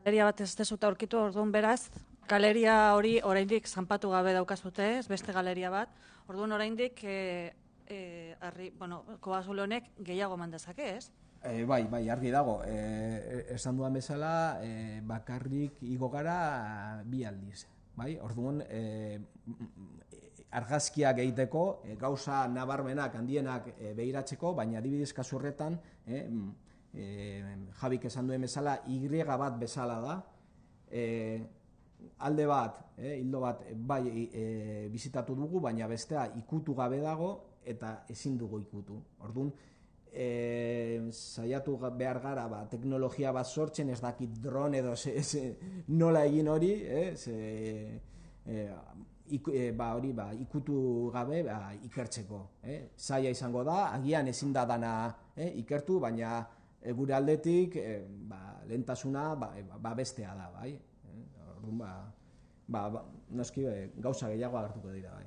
galeria bat ez dezuta aurkitu, orduan beraz, galeria hori oraindik zanpatu gabe daukazute, ez beste galeria bat. Orduan oraindik eh, eh, arri, bueno, koazulonek gehiago mandazake, ez?
E, bai, bai, argi dago. Eh, e, esan duan bezala, e, bakarrik igo gara bi aldiz. Bai, orduan, e, argazkiak egiteko, e, gauza nabarmenak, handienak e, behiratzeko, baina adibidez kasurretan, e, mm, e, jabik esan duen bezala, Y bat bezala da, e, alde bat, eh, ildo bat, bai, eh bizitatu dugu, baina bestea ikutu gabe dago, eta ezin dugu ikutu. Orduan, e, saiatu behar gara ba, teknologia bat sortzen, ez dakit drone edo ze, ze, nola egin hori, eh, ze, e, ba, hori ba, ikutu gabe ba, ikertzeko. Eh? izango da, agian ezin da dana eh, ikertu, baina e, gure aldetik e, ba, lentasuna ba, ba, ba, bestea da, bai? Ba, ba, ba, noski gauza gehiago agertuko dira, bai?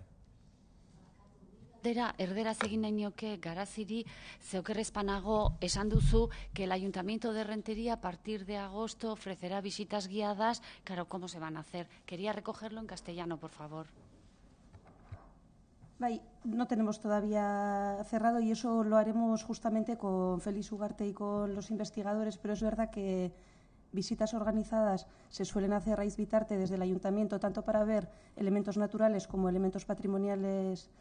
herdera erderaz egin nahi nioke garaziri, zeokerrezpanago que el Ayuntamiento de Rentería a partir de agosto ofrecerá visitas guiadas, claro, ¿cómo se van a hacer? Quería recogerlo en castellano, por favor. no tenemos todavía cerrado y eso lo haremos justamente con Félix Ugarte y con los investigadores, pero es verdad que visitas organizadas se suelen hacer a Vitarte desde el ayuntamiento, tanto para ver elementos naturales como elementos patrimoniales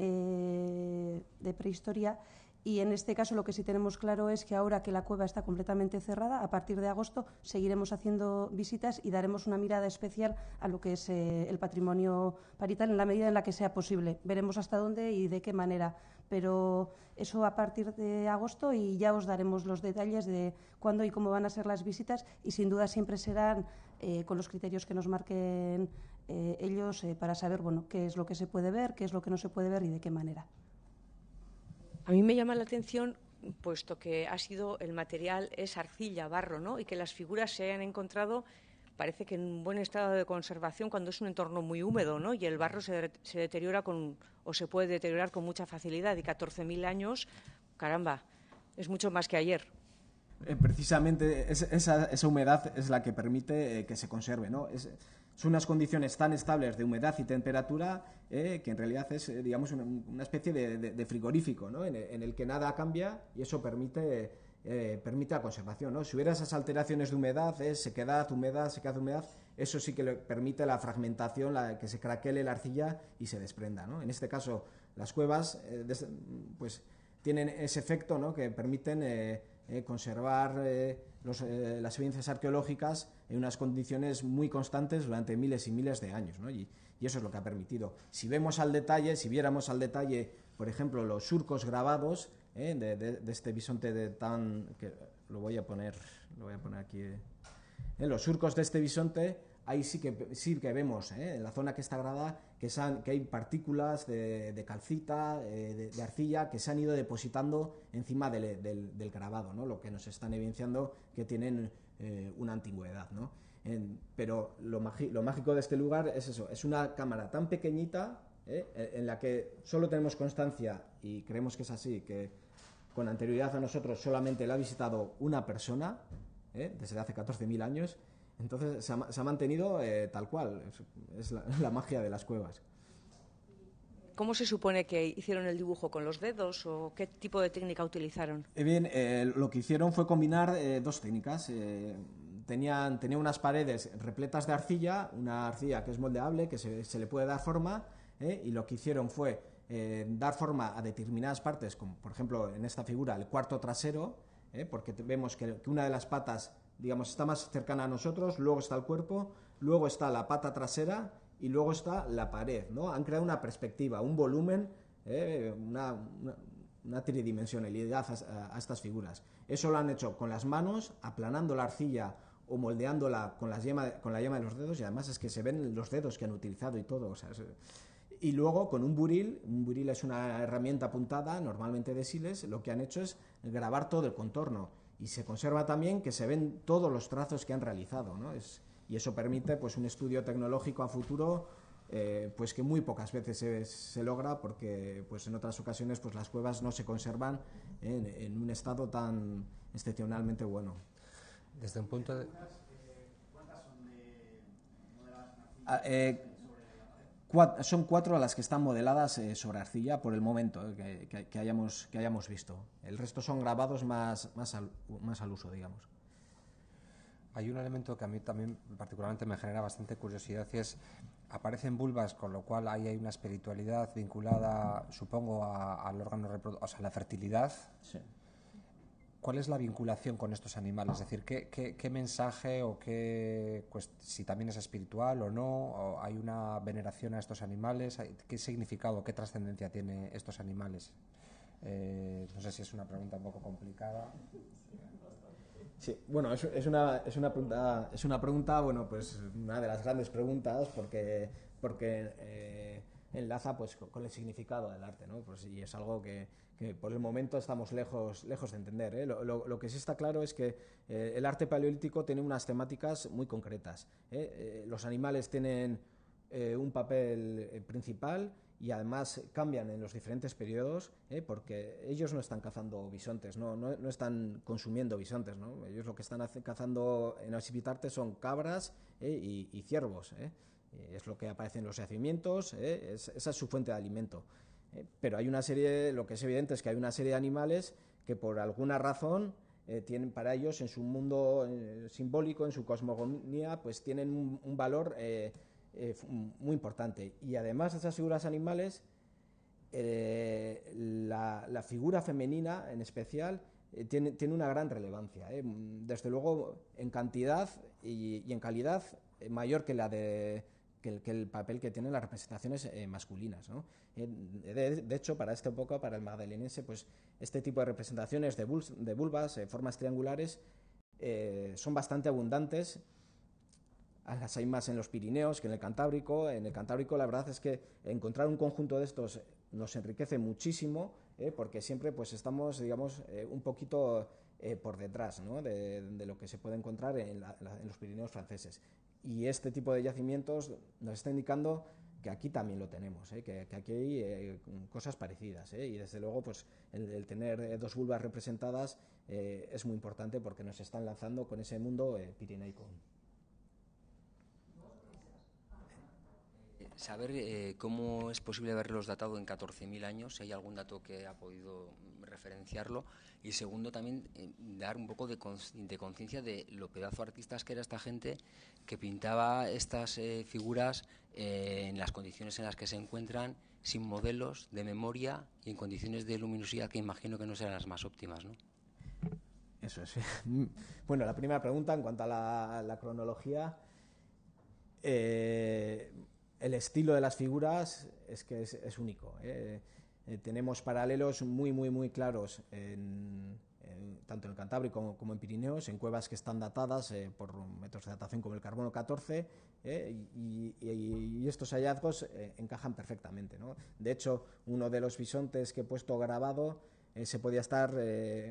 eh, de prehistoria y en este caso lo que sí tenemos claro es que ahora que la cueva está completamente cerrada, a partir de agosto seguiremos haciendo visitas y daremos una mirada especial a lo que es eh, el patrimonio parital en la medida en la que sea posible. Veremos hasta dónde y de qué manera, pero eso a partir de agosto y ya os daremos los detalles de cuándo y cómo van a ser las visitas y sin duda siempre serán eh, con los criterios que nos marquen eh, ellos eh, para saber bueno, qué es lo que se puede ver, qué es lo que no se puede ver y de qué manera. A mí me llama la atención puesto que ha sido el material es arcilla, barro, ¿no? Y que las figuras se hayan encontrado parece que en un buen estado de conservación cuando es un entorno muy húmedo, ¿no? Y el barro se, deteriora con o se puede deteriorar con mucha facilidad y 14.000 años, caramba, es mucho más que ayer.
Eh, precisamente esa, esa, humedad es la que permite que se conserve, ¿no? son unas condiciones tan estables de humedad y temperatura eh, que en realidad es, eh, digamos, una, especie de, frigorífico, ¿no? en, el que nada cambia y eso permite, eh, permite la conservación, Si hubiera esas alteraciones de humedad, sequedad, humedad, sequedad, humedad, eso sí que permite la fragmentación, la, que se craquele la arcilla y se desprenda, En este caso, las cuevas, pues, tienen ese efecto, Que permiten eh, conservar eh, eh, las evidencias arqueológicas en unas condiciones muy constantes durante miles y miles de años. Y, eso es lo que ha permitido. Si vemos al detalle, si viéramos al detalle, por ejemplo, los surcos grabados de, este bisonte de tan... que lo voy a poner, lo voy a poner aquí... los surcos de este bisonte ahí sí que, sí que vemos, ¿eh? en la zona que está grabada, que, hay partículas de, calcita, eh, de, arcilla, que se han ido depositando encima del, grabado, ¿no? lo que nos están evidenciando que tienen eh, una antigüedad. ¿no? pero lo, lo, mágico de este lugar es eso, es una cámara tan pequeñita e, en la que solo tenemos constancia, y creemos que es así, que con anterioridad a nosotros solamente la ha visitado una persona, desde hace 14.000 años, entonces se ha, mantenido eh, tal cual, es, la, magia de las cuevas.
¿Cómo se supone que hicieron el dibujo con los dedos o qué tipo de técnica utilizaron?
Eh, bien, eh, lo que hicieron fue combinar dos técnicas. tenían, tenía unas paredes repletas de arcilla, una arcilla que es moldeable, que se, le puede dar forma, y lo que hicieron fue dar forma a determinadas partes, como por ejemplo en esta figura el cuarto trasero, porque vemos que una de las patas digamos, está más cercana a nosotros, luego está el cuerpo, luego está la pata trasera y luego está la pared, ¿no? Han creado una perspectiva, un volumen, eh, una, tridimensionalidad a, estas figuras. Eso lo han hecho con las manos, aplanando la arcilla o moldeándola con, las con la yema de los dedos, y además es que se ven los dedos que han utilizado y todo, o y luego con un buril, un buril es una herramienta apuntada, normalmente de siles, lo que han hecho es grabar todo el contorno y se conserva también que se ven todos los trazos que han realizado, ¿no? Es, y eso permite pues un estudio tecnológico a futuro eh, pues que muy pocas veces se, logra porque pues en otras ocasiones pues las cuevas no se conservan en, un estado tan excepcionalmente bueno.
Desde un punto de...
Eh, son cuatro las que están modeladas eh, sobre arcilla por el momento eh, que, hayamos, visto.
El resto son grabados más, al, uso, digamos. Hay un elemento que a mí también particularmente me genera bastante curiosidad y es aparecen vulvas, con lo cual ahí hay una espiritualidad vinculada, supongo, al órgano o sea, la fertilidad. ¿Cuál es la vinculación con estos animales? Es decir, ¿qué, mensaje o qué, pues, si también es espiritual o no, hay una veneración a estos animales? ¿Qué significado, qué trascendencia tiene estos animales? Eh, no sé si es una pregunta un poco complicada. Sí, bueno, es, una, pregunta,
es una pregunta, bueno, pues una de las grandes preguntas, porque, porque eh, enlaza pues con, el significado del arte, ¿no? Pues, y es algo que, por el momento estamos lejos, lejos de entender. ¿eh? Lo, que sí está claro es que eh, el arte paleolítico tiene unas temáticas muy concretas. ¿eh? los animales tienen un papel principal y además cambian en los diferentes periodos porque ellos no están cazando bisontes, no, están consumiendo bisontes, ¿no? ellos lo que están cazando en Oxipitarte son cabras y, ciervos. ¿eh? Eh, es lo que aparece en los yacimientos, eh, esa es su fuente de alimento. Eh, pero hay una serie, lo que es evidente es que hay una serie de animales que por alguna razón tienen para ellos en su mundo simbólico, en su cosmogonía, pues tienen un, valor muy importante. Y además de esas figuras animales, la, figura femenina en especial, tiene, tiene, una gran relevancia. Desde luego en cantidad y en calidad mayor que la de que el, papel que tienen las representaciones eh, masculinas. Eh, de, hecho, para este época, para el magdalenense, pues este tipo de representaciones de, bul de bulbas, eh, formas triangulares, son bastante abundantes ah, las hay más en los Pirineos que en el Cantábrico. En el Cantábrico la verdad es que encontrar un conjunto de estos nos enriquece muchísimo, porque siempre pues estamos, digamos, un poquito eh, por detrás ¿no? de, lo que se puede encontrar en, los Pirineos franceses. Y este tipo de yacimientos nos está indicando que aquí también lo tenemos, ¿eh? que, aquí hay eh, cosas parecidas. Y desde luego, pues el, tener dos vulvas representadas es muy importante porque nos están lanzando con ese mundo pirineico.
saber cómo es posible haberlos datado en 14.000 años, si hay algún dato que ha podido referenciarlo, y segundo, también eh, dar un poco de, conciencia de lo pedazo artistas que era esta gente que pintaba estas eh, figuras eh, en las condiciones en las que se encuentran, sin modelos, de memoria y en condiciones de luminosidad que imagino que no serán las más óptimas, Eso es.
Bueno, la primera pregunta en cuanto a la, cronología. el estilo de las figuras es que es, único. Eh. Eh, tenemos paralelos muy, muy, muy claros tanto en el Cantábrico como, en Pirineos, en cuevas que están datadas eh, por metros de datación como el carbono 14, eh, y, estos hallazgos encajan perfectamente. ¿no? De hecho, uno de los bisontes que he puesto grabado se podía estar,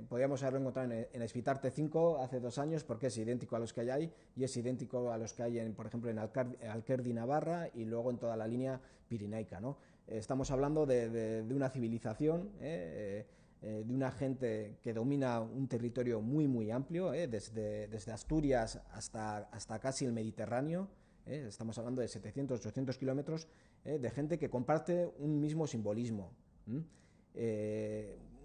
podríamos haberlo encontrado en, en 5 hace dos años, porque es idéntico a los que hay ahí, y es idéntico a los que hay, en, por ejemplo, en Alquerdi Navarra y luego en toda la línea pirinaica. ¿no? Estamos hablando de, una civilización, ¿eh? Eh, eh, de una gente que domina un territorio muy, muy amplio, desde, desde, Asturias hasta, hasta casi el Mediterráneo. Estamos hablando de 700, 800 kilómetros de gente que comparte un mismo simbolismo.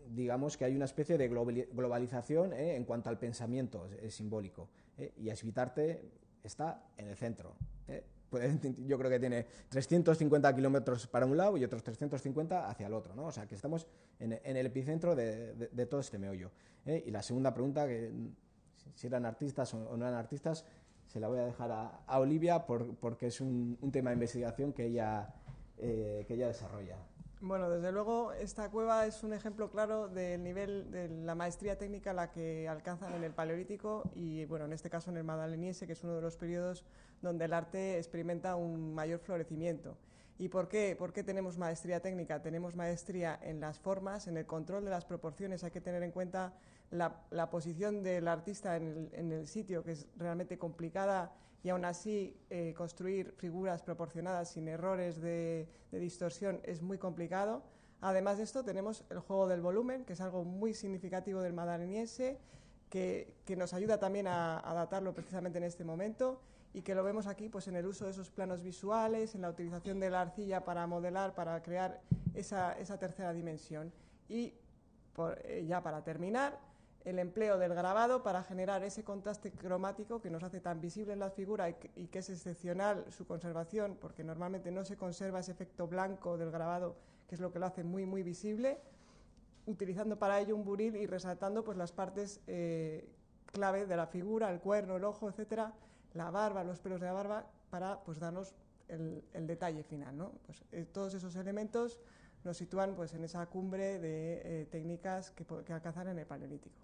digamos que hay una especie de globalización en cuanto al pensamiento simbólico. y Asvitarte está en el centro yo creo que tiene 350 kilómetros para un lado y otros 350 hacia el otro, ¿no? O sea, que estamos en, el epicentro de, todo este meollo. ¿eh? Y la segunda pregunta, que si eran artistas o no eran artistas, se la voy a dejar a, Olivia porque es un, tema de investigación que eh, que ella desarrolla.
Bueno, desde luego esta cueva es un ejemplo claro del nivel de la maestría técnica la que alcanzan en el Paleolítico y, bueno, en este caso en el Madaleniense, que es uno de los periodos donde el arte experimenta un mayor florecimiento. ¿Y por qué? ¿Por qué tenemos maestría técnica? Tenemos maestría en las formas, en el control de las proporciones. Hay que tener en cuenta la, posición del artista en el, sitio, que es realmente complicada y aún así eh, construir figuras proporcionadas sin errores de, distorsión es muy complicado. Además de esto, tenemos el juego del volumen, que es algo muy significativo del madaleniense, que, nos ayuda también a, adaptarlo precisamente en este momento y que lo vemos aquí pues, en el uso de esos planos visuales, en la utilización de la arcilla para modelar, para crear esa, tercera dimensión. Y eh, ya para terminar, el empleo del grabado para generar ese contraste cromático que nos hace tan visible en la figura y que, es excepcional su conservación, porque normalmente no se conserva ese efecto blanco del grabado, que es lo que lo hace muy, muy visible, utilizando para ello un buril y resaltando pues, las partes eh, clave de la figura, el cuerno, el ojo, etcétera, la barba, los pelos de la barba, para pues, darnos el, detalle final. ¿no? Pues, eh, todos esos elementos nos sitúan pues, en esa cumbre de eh, técnicas que, que alcanzan en el Paleolítico.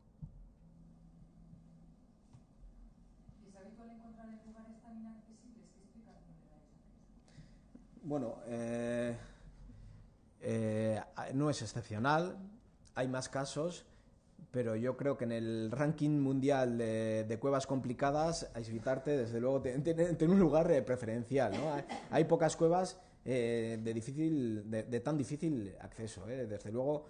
Bueno, eh,
eh, no es excepcional, hay más casos, pero yo creo que en el ranking mundial de, cuevas complicadas, a Aisvitarte, desde luego, tiene, un lugar eh, preferencial. ¿no? Hay, pocas cuevas de, difícil, de, tan difícil acceso. Desde luego,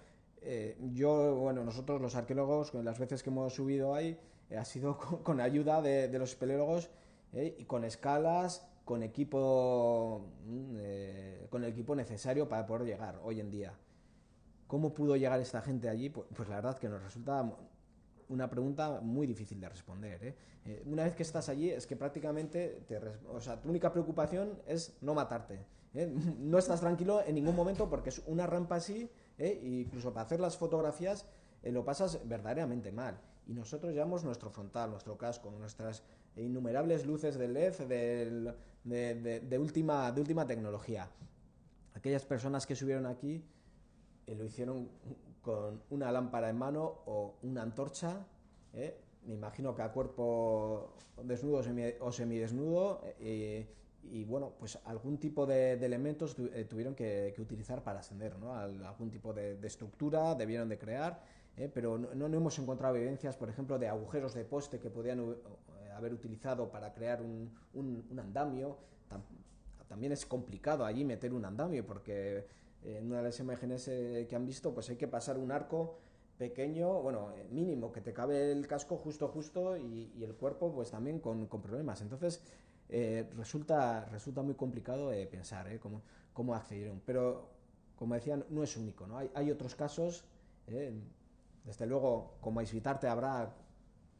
yo, bueno, nosotros los arqueólogos, las veces que hemos subido ahí, ha sido con, ayuda de, los espeleólogos y con escalas con equipo, mm, eh, con el equipo necesario para poder llegar hoy en día. ¿Cómo pudo llegar esta gente allí? Pues, la verdad que nos resulta una pregunta muy difícil de responder. ¿eh? Eh, una vez que estás allí es que prácticamente te, o sea, tu única preocupación es no matarte. No estás tranquilo en ningún momento porque es una rampa así, e incluso para hacer las fotografías lo pasas verdaderamente mal y nosotros llevamos nuestro frontal, nuestro casco, nuestras innumerables luces de LED de, última, de última tecnología. Aquellas personas que subieron aquí eh, lo hicieron con una lámpara en mano o una antorcha, ¿eh? me imagino que a cuerpo desnudo o semidesnudo, eh, y bueno, pues algún tipo de, elementos tuvieron que, utilizar para ascender, ¿no? algún tipo de, de, estructura debieron de crear ¿eh? pero no, hemos encontrado evidencias, por ejemplo, de agujeros de poste que podían eh, haber utilizado para crear un, andamio. también es complicado allí meter un andamio porque eh, en una de las imágenes que han visto pues hay que pasar un arco pequeño, bueno, mínimo, que te cabe el casco justo, justo y, el cuerpo pues también con, problemas. Entonces resulta, resulta muy complicado pensar cómo, cómo, accedieron. Pero como decía, no es único, ¿no? Hay, hay otros casos desde luego, como invitarte habrá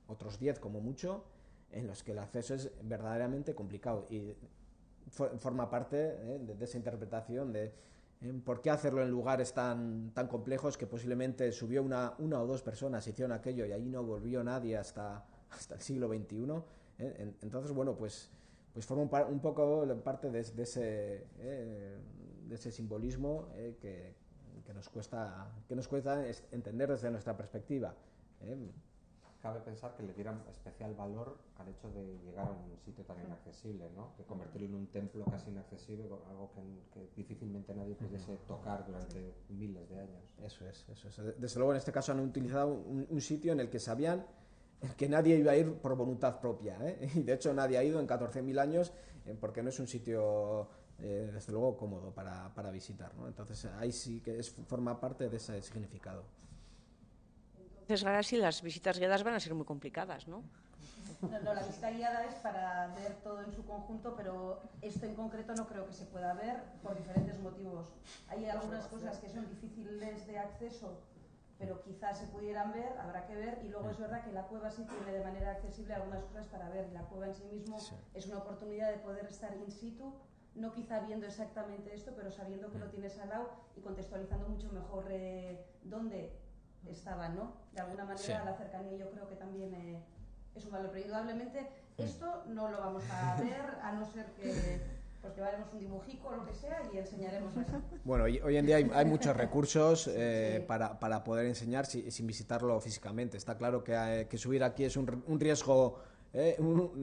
otros 10 como mucho, en los que el acceso es verdaderamente complicado y forma parte eh, de, esa interpretación de eh, por qué hacerlo en lugares tan, tan complejos que posiblemente subió una, una o dos personas, hicieron aquello y ahí no volvió nadie hasta, el siglo XXI. Eh, entonces, bueno, pues, pues forma un, poco parte de ese, de ese simbolismo que que nos cuesta, que nos cuesta entender desde nuestra perspectiva.
¿eh? Cabe pensar que le dieran especial valor al hecho de llegar a un sitio tan inaccesible, ¿no? De convertirlo en un templo casi inaccesible, algo que, difícilmente nadie pudiese tocar durante miles de años. Eso es, eso es.
Desde luego en este caso han utilizado un, sitio en el que sabían que nadie iba a ir por voluntad propia. ¿eh? Y de hecho nadie ha ido en 14.000 años eh, porque no es un sitio eh, desde luego cómodo para, para visitar. ¿no? Entonces ahí sí que forma parte de ese significado. Entonces ahora sí las visitas guiadas van a ser muy complicadas, ¿no?
No, la visita guiada es para ver todo en su conjunto, pero esto en concreto no creo que se pueda ver por diferentes motivos. Hay algunas cosas que son difíciles de acceso, pero quizás se pudieran ver, habrá que ver, y luego es verdad que la cueva sí tiene de manera accesible algunas cosas para ver. La cueva en sí mismo es una oportunidad de poder estar in situ no quizá viendo exactamente esto, pero sabiendo que lo mm. tienes al lado y contextualizando mucho mejor eh, dónde estaba, ¿no? De alguna manera la cercanía yo creo que también eh, es un valor, pero indudablemente mm. esto no lo vamos a ver a no ser que pues llevaremos un dibujico o lo que sea y enseñaremos eso.
Bueno, hoy en día hay, muchos recursos eh, para, para, poder enseñar sin, visitarlo físicamente. Está claro que, que subir aquí es un, un riesgo eh,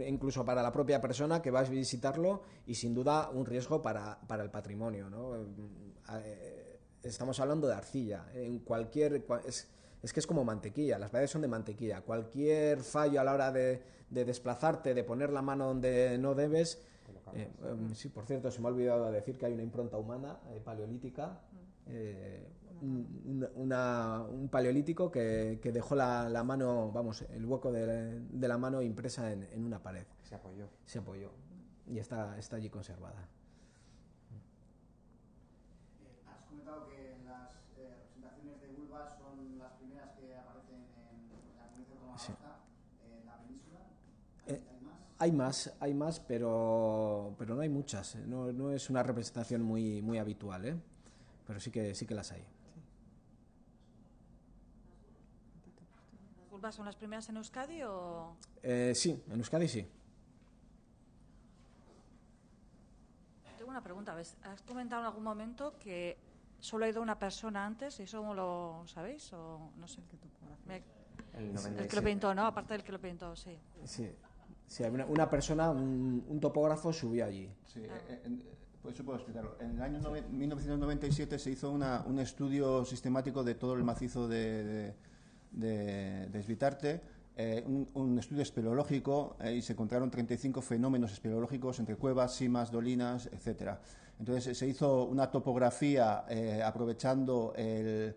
incluso para la propia persona que vas a visitarlo y sin duda un riesgo para, para el patrimonio. ¿no? Eh, eh, estamos hablando de arcilla. En cualquier, es, que es como mantequilla, las paredes son de mantequilla. Cualquier fallo a la hora de, desplazarte, de poner la mano donde no debes. Eh, em, sí, por cierto, se me ha olvidado decir que hay una impronta humana paleolítica. Mm un, una, un paleolítico que, que dejó la, la, mano, vamos, el hueco de, de la mano impresa en, en, una pared. Se apoyó. Se apoyó. Y está, está allí conservada. Eh,
has comentado que las eh, representaciones de vulvas son las primeras que aparecen en la provincia de en la
península. Eh, ¿Hay, más? hay más, hay más, pero, pero no hay muchas. No, no es una representación muy, muy habitual, ¿eh? pero sí que, sí que las hay.
vas son las primeras en Euskadi o...?
Eh, sí, en Euskadi sí.
Tengo una pregunta, Has comentado en algún momento que solo ha ido una persona antes, ¿y eso lo sabéis o no sé?
El, que lo pintó,
¿no? Aparte del que lo pintó, sí.
Sí, una, persona,
un, topógrafo subió allí. Sí, eh, eh, en, eso puedo explicarlo. En el año 1997 se hizo una, un estudio sistemático de todo el macizo de de, de eh, un, estudio espeleológico eh, y se encontraron 35 fenómenos espeleológicos entre cuevas, simas, dolinas, etc. Entonces se hizo una topografía eh, aprovechando el,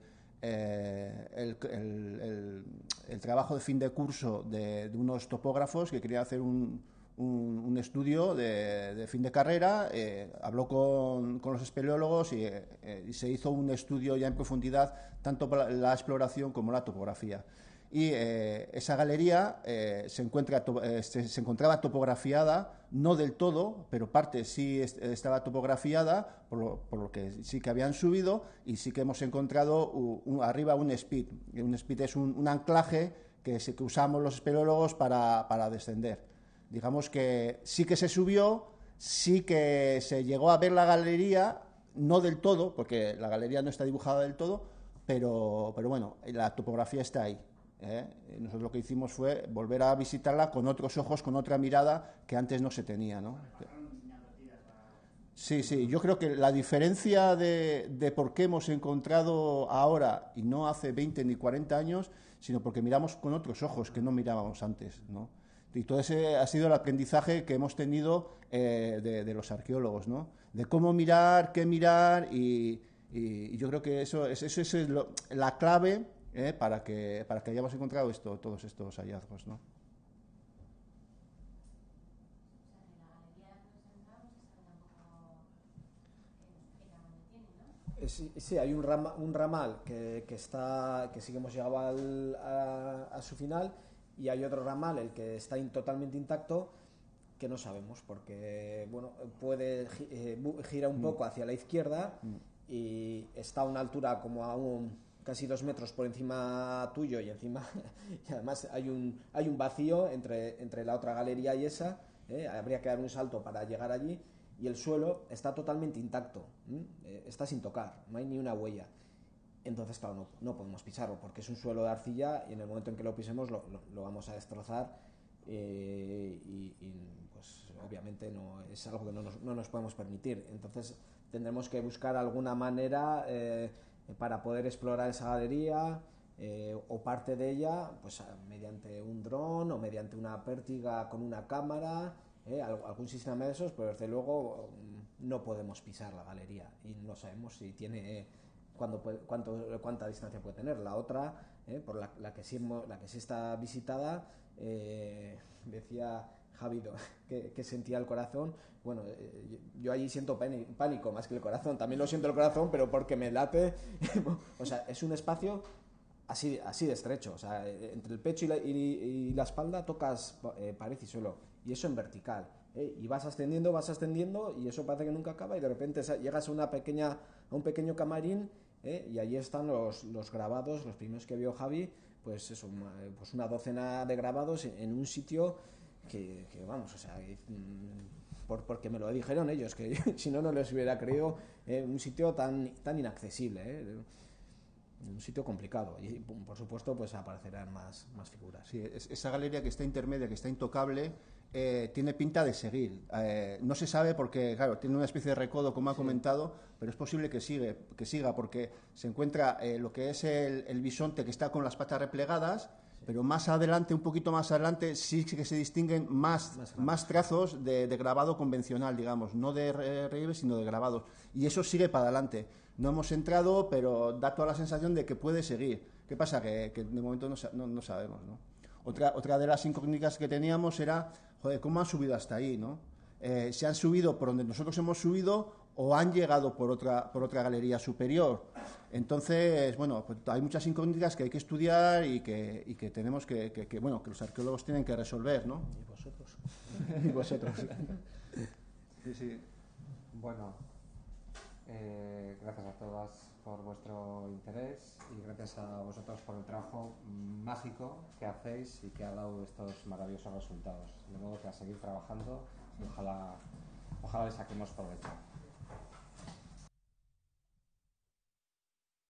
trabajo de fin de curso de, de unos topógrafos que querían hacer un, un, estudio de, fin de carrera, eh, habló con, los espeleólogos eh, y, se hizo un estudio ya en profundidad tanto para la exploración como la topografía. Y eh, esa galería se, encontraba topografiada, no del todo, pero parte sí estaba topografiada, por lo, que sí que habían subido, y sí que hemos encontrado arriba un speed. Un speed es un anclaje que, usamos los espeleólogos para, descender digamos que sí que se subió, sí que se llegó a ver la galería, no del todo, porque la galería no está dibujada del todo, pero, bueno, la topografía está ahí. ¿eh? Nosotros lo que hicimos fue volver a visitarla con otros ojos, con otra mirada que antes no se tenía. ¿no? Sí, sí, yo creo que la diferencia de, de por qué hemos encontrado ahora y no hace 20 ni 40 años, sino porque miramos con otros ojos que no mirábamos antes. ¿no? Y todo ese ha sido el aprendizaje que hemos tenido eh, de, los arqueólogos, ¿no? De cómo mirar, qué mirar, y, yo creo que eso, es la clave eh, para, que, hayamos encontrado todos estos hallazgos, ¿no?
Eh, sí, hay un, ramal que, que, sí que hemos llegado a su final y hay otro ramal, el que está totalmente intacto, que no sabemos, porque bueno, puede girar eh, gira un mm. poco hacia la izquierda mm. y está a una altura como a casi dos metros por encima tuyo y encima y además hay un hay un vacío entre, entre la otra galería y esa, ¿eh? habría que dar un salto para llegar allí y el suelo está totalmente intacto, eh, está sin tocar, no hay ni una huella. Entonces, claro, no, no, podemos pisarlo porque es un suelo de arcilla y en el momento en que lo pisemos lo, lo, vamos a destrozar eh, y, pues obviamente no es algo que no nos, no nos, podemos permitir. Entonces tendremos que buscar alguna manera eh, para poder explorar esa galería eh, o parte de ella, pues mediante un dron o mediante una pértiga con una cámara, algún sistema de esos, pero desde luego mm, no podemos pisar la galería y no sabemos si tiene cuánto, cuánta distancia puede tener. La otra, eh, por la, que sí, la que sí está visitada, eh, decía Javido que, sentía el corazón. Bueno, eh, yo allí siento pánico más que el corazón. También lo siento el corazón, pero porque me late. o sea, es un espacio así, así de estrecho. O sea, entre el pecho y la, espalda tocas pared y suelo. Y eso en vertical. y vas ascendiendo, vas ascendiendo y eso parece que nunca acaba y de repente llegas a una pequeña a un pequeño camarín ¿eh? y allí están los, los, grabados, los primeros que vio Javi, pues pues una docena de grabados en un sitio que, vamos, o sea, mm, por, porque me lo dijeron ellos, que si no, no les hubiera creído ¿eh? un sitio tan, tan inaccesible, ¿eh? un sitio complicado y por supuesto pues aparecerán
más, más figuras. Sí, esa galería que está intermedia, que está intocable, eh, tiene pinta de seguir. Eh, no se sabe porque, claro, tiene una especie de recodo, como ha comentado, pero es posible que, sigue, que siga porque se encuentra eh, lo que es el, bisonte que está con las patas replegadas, pero más adelante, un poquito más adelante, sí que se distinguen más, más, trazos de, grabado convencional, digamos, no de relieve sino de grabados. Y eso sigue para adelante. No hemos entrado, pero da toda la sensación de que puede seguir. ¿Qué pasa? Que, de momento no, sabemos, Otra, otra de las incógnitas que teníamos era joder, ¿cómo han subido hasta ahí, no? Eh, ¿Se han subido por donde nosotros hemos subido o han llegado por otra, por otra galería superior? Entonces, bueno, pues hay muchas incógnitas que hay que estudiar y que, tenemos que, que, bueno, que los arqueólogos tienen que resolver, ¿no? Y vosotros. y vosotros.
sí, sí. Bueno, eh, gracias a todas por vuestro interés y gracias a vosotros por el trabajo mágico que hacéis y que ha dado estos maravillosos resultados. De modo que a seguir trabajando
y ojalá, ojalá le saquemos provecho.